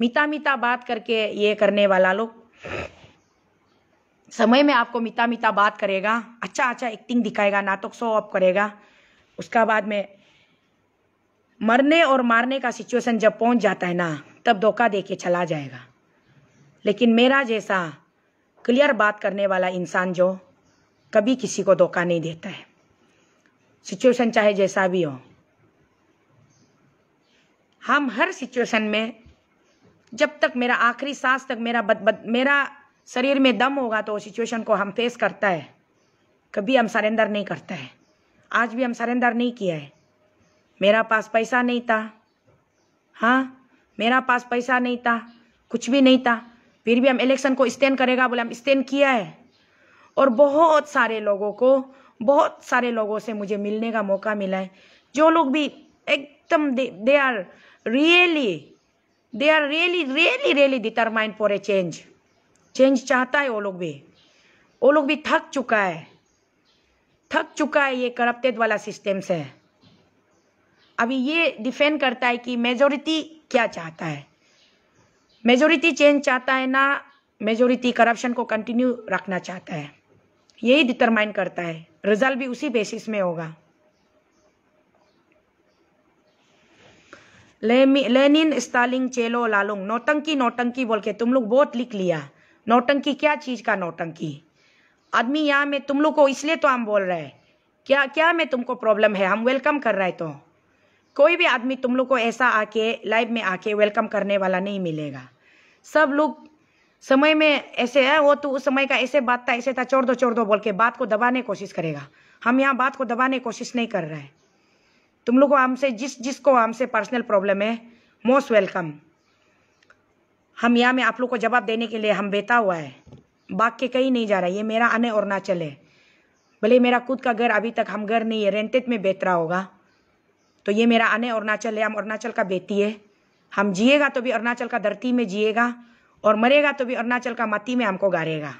मीता मीता बात करके ये करने वाला लोग समय में आपको मिता मिता बात करेगा अच्छा अच्छा एक्टिंग दिखाएगा नाटक शो ऑफ करेगा उसका बाद में मरने और मारने का सिचुएशन जब पहुंच जाता है ना तब धोखा दे के चला जाएगा लेकिन मेरा जैसा क्लियर बात करने वाला इंसान जो कभी किसी को धोखा नहीं देता है सिचुएशन चाहे जैसा भी हो हम हर सिचुएशन में जब तक मेरा आखिरी सांस तक मेरा बद, बद मेरा शरीर में दम होगा तो सिचुएशन को हम फेस करता है कभी हम सरेंडर नहीं करता है आज भी हम सरेंडर नहीं किया है मेरा पास पैसा नहीं था हाँ मेरा पास पैसा नहीं था कुछ भी नहीं था फिर भी हम इलेक्शन को स्टैंड करेगा बोले हम स्टैंड किया है और बहुत सारे लोगों को बहुत सारे लोगों से मुझे मिलने का मौका मिला है जो लोग भी एकदम they are really they are really really really determined for a change change चाहता है वो लोग भी वो लोग भी थक चुका है थक चुका है ये करप्टेड वाला सिस्टम से अभी ये डिफेंड करता है कि मेजोरिटी क्या चाहता है मेजोरिटी चेंज चाहता है ना मेजोरिटी करप्शन को कंटिन्यू रखना चाहता है यही डिटरमाइन करता है रिजल्ट भी उसी बेसिस में होगा लेनिन स्टालिंग चेलो लालुंग नौटंकी नौटंकी बोल के तुम लोग बहुत लिख लिया नौटंकी क्या चीज़ का नौटंकी आदमी यहाँ में तुम लोग को इसलिए तो हम बोल रहे हैं क्या क्या में तुमको प्रॉब्लम है हम वेलकम कर रहे तो कोई भी आदमी तुम लोग को ऐसा आके लाइव में आके वेलकम करने वाला नहीं मिलेगा सब लोग समय में ऐसे है वो तो उस समय का ऐसे बात था ऐसे था चोर दो चोर दो बोल के बात को दबाने कोशिश करेगा हम यहाँ बात को दबाने कोशिश नहीं कर रहे हैं तुम लोग को हमसे जिस जिसको हमसे पर्सनल प्रॉब्लम है मोस्ट वेलकम हम यहाँ में आप लोग को जवाब देने के लिए हम बेता हुआ है बाग के कहीं नहीं जा रहा ये मेरा अन्य अरुणाचल है भले मेरा खुद का घर अभी तक हम घर नहीं है रेंटेड में बेच रहा होगा तो ये मेरा अन्य अरुणाचल है हम अरुणाचल का बेटी है हम जिएगा तो भी अरुणाचल का धरती में जिएगा और मरेगा तो भी अरुणाचल का मती में हमको गारेगा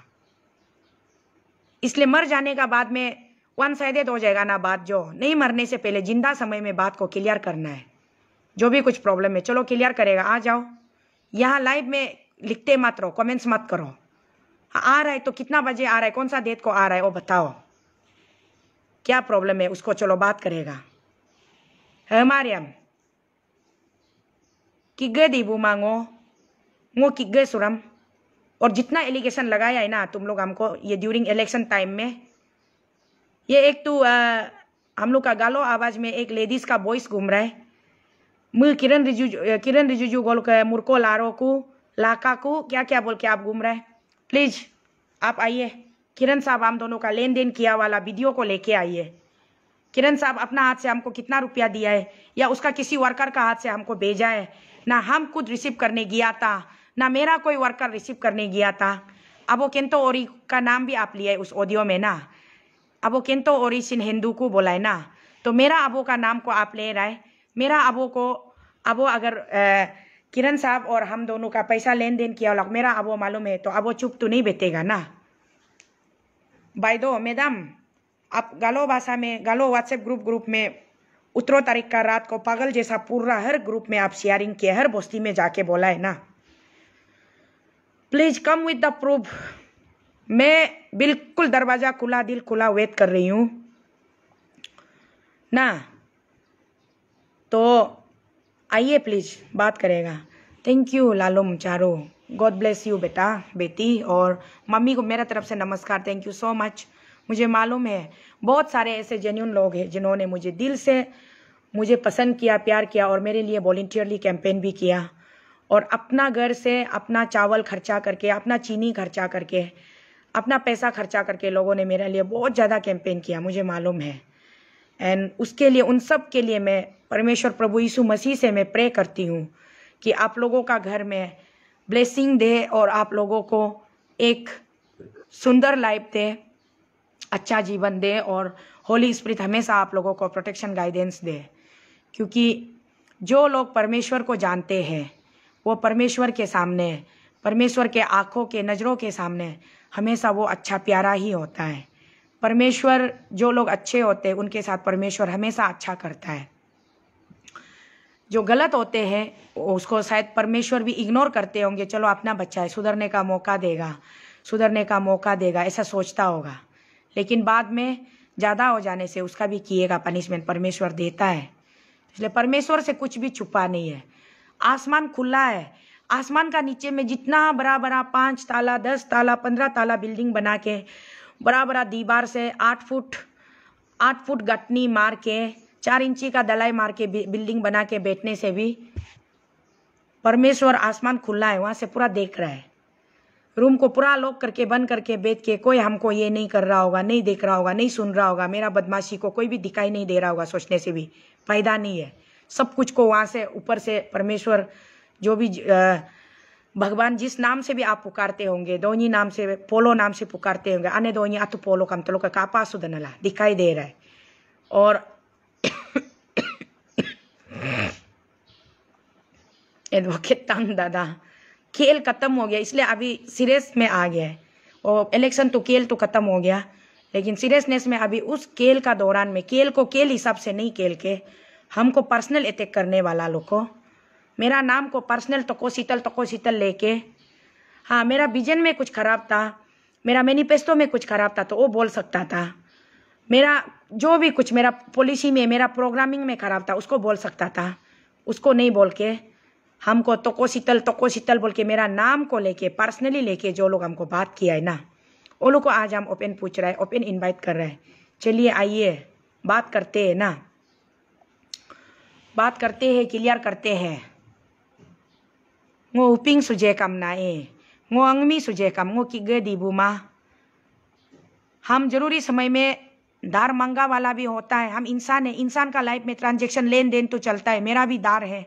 इसलिए मर जाने का बाद में वन साइडेड हो जाएगा ना बात जो नहीं मरने से पहले जिंदा समय में बात को क्लियर करना है जो भी कुछ प्रॉब्लम है चलो क्लियर करेगा आ जाओ यहाँ लाइव में लिखते मत रहो कमेंट्स मत करो आ रहा है तो कितना बजे आ रहा है कौन सा डेट को आ रहा है वो बताओ क्या प्रॉब्लम है उसको चलो बात करेगा हमारियम किग्गे दीबू मांगो वो गए सुरम और जितना एलिगेशन लगाया है ना तुम लोग हमको ये ड्यूरिंग इलेक्शन टाइम में ये एक तो हम लोग का गालो आवाज में एक लेडीज का वॉइस घूम रहा है मु किरण रिजिजू किरण रिजिजू बोल के मुर्को लारो को लाका को क्या क्या बोल के आप घूम रहे हैं प्लीज आप आइए किरण साहब हम दोनों का लेन देन किया वाला वीडियो को लेके आइए किरण साहब अपना हाथ से हमको कितना रुपया दिया है या उसका किसी वर्कर का हाथ से हमको भेजा है ना हम खुद रिसीव करने गया था ना मेरा कोई वर्कर रिसीव करने गया था अब वो केंतो ओरी का नाम भी आप लिया है उस ऑडियो में ना अब वो केंतो ओरी सिन हिंदू को बोला है ना तो मेरा अबो का नाम को आप ले रहा है मेरा अबो को अबो अगर किरण साहब और हम दोनों का पैसा लेन देन किया होगा मेरा अबो मालूम है तो अबो चुप तो नहीं बैठेगा ना भाई दो मैडम आप गालो भाषा में गालो व्हाट्सएप ग्रुप ग्रुप में उतरो तारीख का रात को पागल जैसा पूरा हर ग्रुप में आप शेयरिंग किए हर बस्ती में जाके बोला है ना please come with the proof मैं बिल्कुल दरवाज़ा खुला दिल खुला वेट कर रही हूँ ना तो आइए प्लीज़ बात करेगा थैंक यू लालो चारो गॉड ब्लेस यू बेटा बेटी और मम्मी को मेरा तरफ से नमस्कार थैंक यू सो मच मुझे मालूम है बहुत सारे ऐसे जेन्यून लोग हैं जिन्होंने मुझे दिल से मुझे पसंद किया प्यार किया और मेरे लिए वॉल्टियरली कैंपेन भी किया और अपना घर से अपना चावल खर्चा करके अपना चीनी खर्चा करके अपना पैसा खर्चा करके लोगों ने मेरे लिए बहुत ज़्यादा कैंपेन किया मुझे मालूम है एंड उसके लिए उन सब के लिए मैं परमेश्वर प्रभु यीशु मसीह से मैं प्रे करती हूँ कि आप लोगों का घर में ब्लेसिंग दे और आप लोगों को एक सुंदर लाइफ दे अच्छा जीवन दे और होली स्प्रित हमेशा आप लोगों को प्रोटेक्शन गाइडेंस दे क्योंकि जो लोग परमेश्वर को जानते हैं वो परमेश्वर के सामने परमेश्वर के आँखों के नज़रों के सामने हमेशा वो अच्छा प्यारा ही होता है परमेश्वर जो लोग अच्छे होते हैं उनके साथ परमेश्वर हमेशा अच्छा करता है जो गलत होते हैं उसको शायद परमेश्वर भी इग्नोर करते होंगे चलो अपना बच्चा है सुधरने का मौका देगा सुधरने का मौका देगा ऐसा सोचता होगा लेकिन बाद में ज़्यादा हो जाने से उसका भी किएगा पनिशमेंट परमेश्वर देता है इसलिए परमेश्वर से कुछ भी छुपा नहीं है आसमान खुला है आसमान का नीचे में जितना बड़ा बड़ा पाँच ताला दस ताला पंद्रह ताला बिल्डिंग बना के बड़ा बड़ा दीवार से आठ फुट आठ फुट गटनी मार के चार इंची का दलाई मार के बिल्डिंग बना के बैठने से भी परमेश्वर आसमान खुला है वहां से पूरा देख रहा है रूम को पूरा लॉक करके बंद करके बेच के कोई हमको ये नहीं कर रहा होगा नहीं देख रहा होगा नहीं सुन रहा होगा मेरा बदमाशी को कोई भी दिखाई नहीं दे रहा होगा सोचने से भी फायदा नहीं है सब कुछ को वहां से ऊपर से परमेश्वर जो भी आ, भगवान जिस नाम से भी आप पुकारते होंगे दोनी नाम से पोलो नाम से पुकारते होंगे अन्य दोनी अतु पोलो कमतलो का कापा सुधनला दिखाई दे रहा है और तान दादा खेल खत्म हो गया इसलिए अभी सीरियस में आ गया है और इलेक्शन तो खेल तो खत्म हो गया लेकिन सीरियसनेस में अभी उस खेल का दौरान में खेल को खेल हिसाब से नहीं खेल के हमको पर्सनल अटैक करने वाला लोग को मेरा नाम को पर्सनल तो शीतल तो शीतल लेके हाँ मेरा विजन में कुछ खराब था मेरा मैनिफेस्टो में कुछ खराब था तो वो बोल सकता था मेरा जो भी कुछ मेरा पॉलिसी में मेरा प्रोग्रामिंग में खराब था उसको बोल सकता था उसको नहीं बोल के हमको तको तो शीतल तको तो शीतल बोल के मेरा नाम को लेके पर्सनली लेके जो लोग हमको बात किया है ना वो लोग को आज हम ओपन पूछ रहे हैं ओपन इनवाइट कर रहे हैं चलिए आइए बात करते हैं ना बात करते हैं क्लियर करते हैं ngo uping suje kam na ए ngo अंगमी सुजे काम ngo की गे दीबू माँ हम जरूरी समय में दार मंगा वाला भी होता है हम इंसान है इंसान का लाइफ में ट्रांजेक्शन लेन देन तो चलता है मेरा भी दार है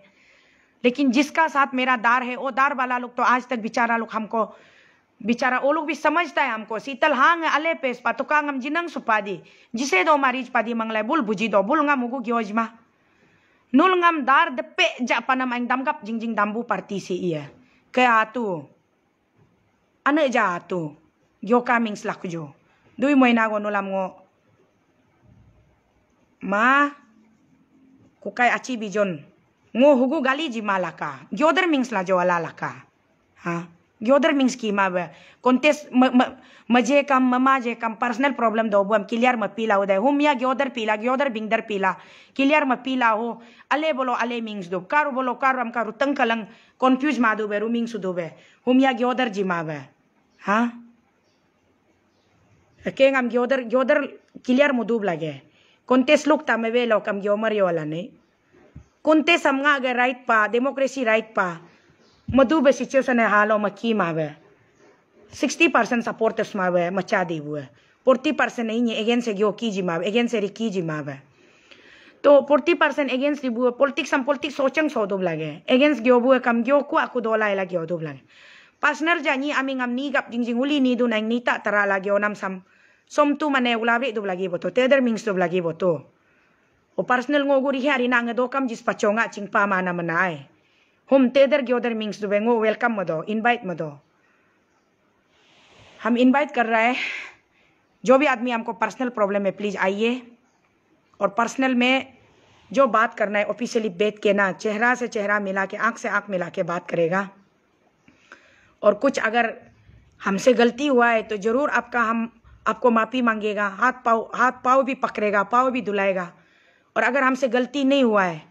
लेकिन जिसका साथ मेरा दार है वो दार वाला लोग तो आज तक बेचारा लोग हमको बेचारा वो लोग भी समझता है हमको शीतल हांग अले पेस पा तो हम जिनंग सुपा दी जिसे दो मारीज दी मंगलाय बुल बुझी दो बुल मुगू ग्योजमा Nul ngam dar depek jak panam aing damgap jingjing dambu parti si iya. Ke atu. Ane ja atu. Gyo kaming selaku jo. Dui moy nago nulam ngo. Ma. Kukai aci bijon. Ngo hugu gali malaka. Gyo der ming selajo alalaka. Ha. Ha. योदर मिंग scheme आब कौनते मजे कम ममा कम personal problem दो हम क्लियर म पीला उदय हम या ग्योदर पीला ग्योदर बिंगदर पीला क्लियर म पीला हो अले बोलो अले मिंग्स दो कारु बोलो कारु हम कारु तंग कलंग कन्फ्यूज मा दुबे रु मिंग सुधुबे हम या ग्योदर जी माब हाँ के हम ग्योदर ग्योदर क्लियर मुदूब लगे कौनते स्लुक तमे लो कम ग्योमर योला नहीं कौनते समा अगर राइट पा डेमोक्रेसी राइट पा मधु बे सिचुएशन है हालो मकी मावे सिक्सटी परसेंट सपोर्ट उस मावे मचा दी हुए फोर्टी परसेंट नहीं है एगेंस है की जी मावे एगेंस है की जी मावे तो फोर्टी परसेंट एगेंस दी हुए पोलिटिक्स हम पोलिटिक्स सोचेंग सो दुब लगे एगेंस गो हुए कम गो को आपको दो लाए लगे दुब लगे पर्सनल जानी अमी गम नी गप जिंग जिंग उली नी दू नहीं नीता तरा लगे ओ नम सम सोम तू मने उलावे दुब लगे बोतो तेदर मिंग्स दुब लगे बोतो ओ पर्सनल गो गुरी हरी नांगे दो कम जिस पचोंगा चिंग पा माना मनाए हम तेदर ग्योदर मीन्स दुबेंगो वेलकम मदो इनवाइट मदो हम इनवाइट कर रहे हैं जो भी आदमी हमको पर्सनल प्रॉब्लम है प्लीज़ आइए और पर्सनल में जो बात करना है ऑफिशियली बैठ के ना चेहरा से चेहरा मिला के आँख से आँख मिला के बात करेगा और कुछ अगर हमसे गलती हुआ है तो ज़रूर आपका हम आपको माफ़ी मांगेगा हाथ पाओ हाथ पाओ भी पकड़ेगा पाओ भी धुलाएगा और अगर हमसे गलती नहीं हुआ है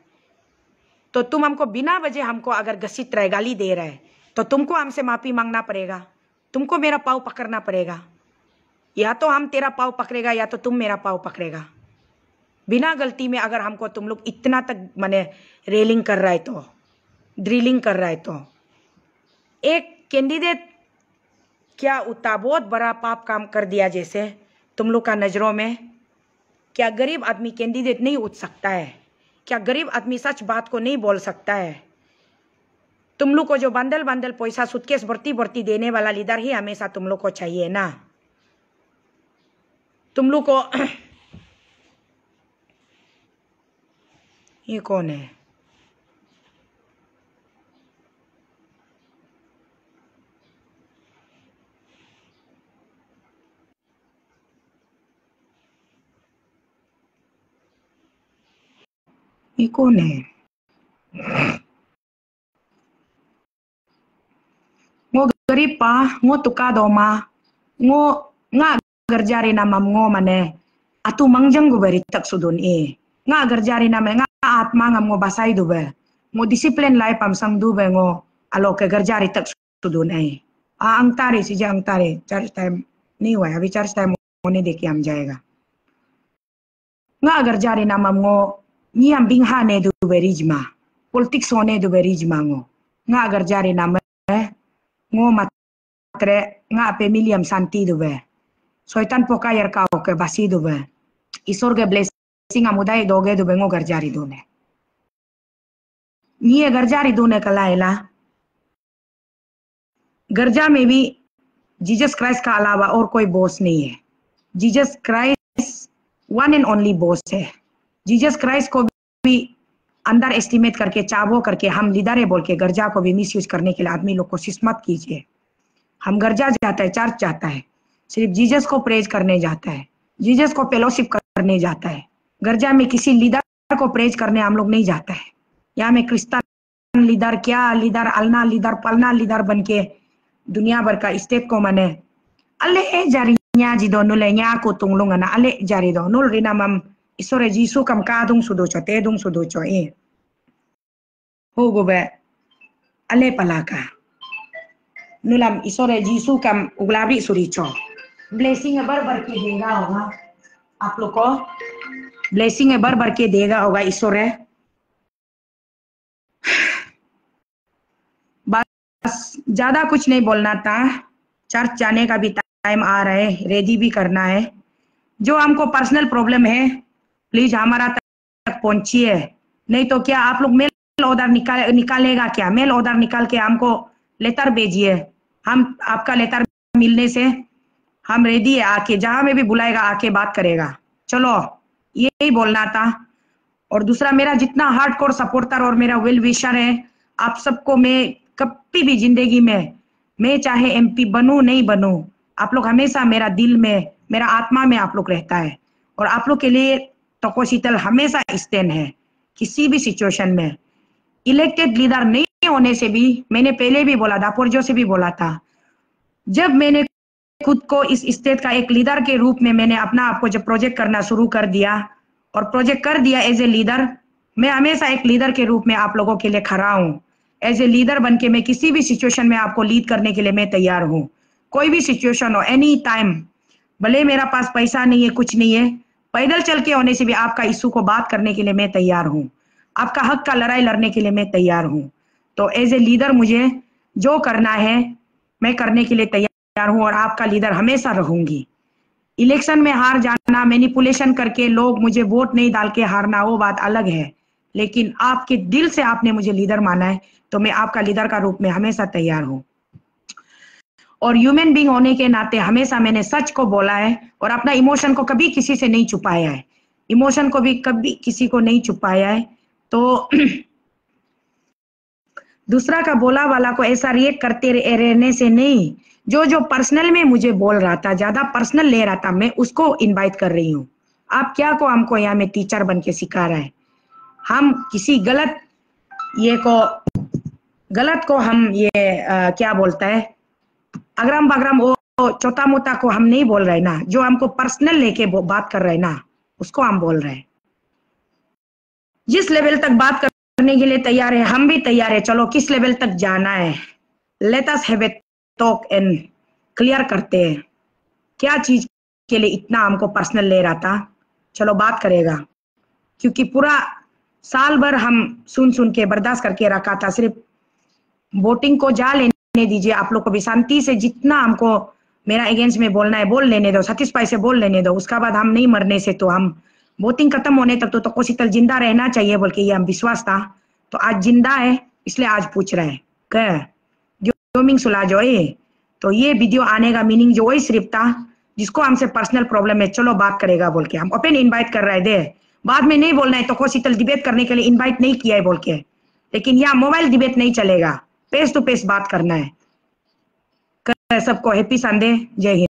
तो तुम हमको बिना वजह हमको अगर घसीट रहे गाली दे रहे तो तुमको हमसे माफ़ी मांगना पड़ेगा तुमको मेरा पाव पकड़ना पड़ेगा या तो हम तेरा पाव पकड़ेगा या तो तुम मेरा पाव पकड़ेगा बिना गलती में अगर हमको तुम लोग इतना तक मैंने रेलिंग कर रहा है तो ड्रिलिंग कर रहा है तो एक कैंडिडेट क्या उतार बहुत बड़ा पाप काम कर दिया जैसे तुम लोग का नज़रों में क्या गरीब आदमी कैंडिडेट नहीं उठ सकता है क्या गरीब आदमी सच बात को नहीं बोल सकता है तुम लोग को जो बंदल बंदल पैसा सुटकेस बढ़ती बढ़ती देने वाला लीडर ही हमेशा तुम लोग को चाहिए ना तुम लोग को ये कौन है 行こうね。ngo geripa, ngo tuka doma, ngo nga gerjari nama ngo mane, atu mangjeng gue beri tak sudun i. Nga gerjari nama nga atma ngam ngo basai dube, ngo disiplin lai pam sang dube ngo alo ke gerjari tak sudun i. A ang tari si jang tari, charge time ni wai, habi charge time ngo ni dek yam jaega. Nga gerjari nama ngo Niam binghane du berijma. Politics one du berijma ngo. Nga agar garjari nama ngo matre nga pe miliam santi du be. Soitan poka yer ka ke basi du be. Isor ke blessing amudai doge du be ngo agar jari du ne. ये गर्जारी दोने कलाइला गर्जा में भी Jesus Christ का अलावा और कोई boss नहीं है Jesus Christ one and only boss है जीजस क्राइस्ट को भी अंदर एस्टिमेट करके चाबो करके हम लीडर है बोल के गर्जा को भी मिस यूज करने के लिए आदमी लोग कोशिश मत कीजिए हम गर्जा जाता है चर्च जाता है सिर्फ जीजस को प्रेज करने जाता है जीजस को फेलोशिप करने जाता है गर्जा में किसी लीडर को प्रेज करने हम लोग नहीं जाता है यहाँ में क्रिस्तान लीडर क्या लीडर अलना लीडर पलना लीडर बन के दुनिया भर का स्टेप को मने अल्ले जारी जिदो नुले को तुम लोग अले जारी दो नुल रीना मम Isore Jisu kam kadung sudo cho tedung sudo cho e. Hugo be ale palaka. Nulam isore Jisu kam uglabri suri cho. Blessing है भर भर के देगा होगा आप लोग को ब्लेसिंग है बर के देगा होगा ईश्वर है बस ज्यादा कुछ नहीं बोलना था चर्च जाने का भी टाइम आ रहा है रेडी भी करना है जो हमको पर्सनल प्रॉब्लम है प्लीज हमारा तक पहुंचिए नहीं तो क्या आप लोग मेल ऑर्डर निकाल निकालेगा क्या मेल ऑर्डर निकाल के हमको लेटर भेजिए हम आपका लेटर मिलने से हम रेडी है आके जहां में भी बुलाएगा आके बात करेगा चलो ये ही बोलना था और दूसरा मेरा जितना हार्ड कोर सपोर्टर और मेरा वेल विशर है आप सबको मैं कभी भी जिंदगी में मैं चाहे एमपी बनू नहीं बनू आप लोग हमेशा मेरा दिल में मेरा आत्मा में आप लोग रहता है और आप लोग के लिए तकोशीतल तो हमेशा स्टेन है किसी भी सिचुएशन में इलेक्टेड लीडर नहीं होने से भी मैंने पहले भी बोला था पुरजो से भी बोला था जब मैंने खुद को इस स्टेट का एक लीडर के रूप में मैंने अपना आपको जब प्रोजेक्ट करना शुरू कर दिया और प्रोजेक्ट कर दिया एज ए लीडर मैं हमेशा एक लीडर के रूप में आप लोगों के लिए खड़ा हूँ एज ए लीडर बन के मैं किसी भी सिचुएशन में आपको लीड करने के लिए मैं तैयार हूँ कोई भी सिचुएशन हो एनी टाइम भले मेरा पास पैसा नहीं है कुछ नहीं है पैदल चल के होने से भी आपका इशू को बात करने के लिए मैं तैयार हूँ आपका हक का लड़ाई लड़ने के लिए मैं तैयार हूँ तो एज ए लीडर मुझे जो करना है मैं करने के लिए तैयार हूँ और आपका लीडर हमेशा रहूंगी इलेक्शन में हार जाना मैनिपुलेशन करके लोग मुझे वोट नहीं डाल के हारना वो बात अलग है लेकिन आपके दिल से आपने मुझे लीडर माना है तो मैं आपका लीडर का रूप में हमेशा तैयार हूँ और ह्यूमन बींग होने के नाते हमेशा मैंने सच को बोला है और अपना इमोशन को कभी किसी से नहीं छुपाया है इमोशन को भी कभी किसी को नहीं छुपाया है तो दूसरा का बोला वाला को ऐसा रिएक्ट करते रहने से नहीं जो जो पर्सनल में मुझे बोल रहा था ज्यादा पर्सनल ले रहा था मैं उसको इनवाइट कर रही हूँ आप क्या को हमको यहाँ में टीचर बन के सिखा रहा है हम किसी गलत ये को गलत को हम ये आ, क्या बोलता है अगरम बगराम वो चौथा मोता को हम नहीं बोल रहे ना जो हमको पर्सनल लेके बात कर रहे ना उसको हम बोल रहे हैं जिस लेवल तक बात करने के लिए तैयार है हम भी तैयार है चलो किस लेवल तक जाना है let us have talk and clear करते हैं क्या चीज के लिए इतना हमको पर्सनल ले रहा था चलो बात करेगा क्योंकि पूरा साल भर हम सुन सुन के बर्दाश्त करके रखा था सिर्फ बोटिंग को जा लेने लेने दीजिए आप लोग को भी शांति से जितना हमको मेरा अगेंस्ट में बोलना है बोल लेने दो सतीश भाई से बोल लेने दो उसका बाद हम नहीं मरने से तो हम वोटिंग खत्म होने तक तो, तो कोशितल जिंदा रहना चाहिए बोल के ये हम विश्वास था तो आज जिंदा है इसलिए आज पूछ रहे हैं जो सुला जो है तो ये वीडियो आने का मीनिंग जो वही सिर्फ था जिसको हमसे पर्सनल प्रॉब्लम है चलो बात करेगा बोल के हम ओपन इन्वाइट कर रहे दे बाद में नहीं बोलना है तो कोशितल डिबेट करने के लिए इन्वाइट नहीं किया है बोल के लेकिन यहाँ मोबाइल डिबेट नहीं चलेगा फेस टू फेस बात करना है सबको हैप्पी संडे जय हिंद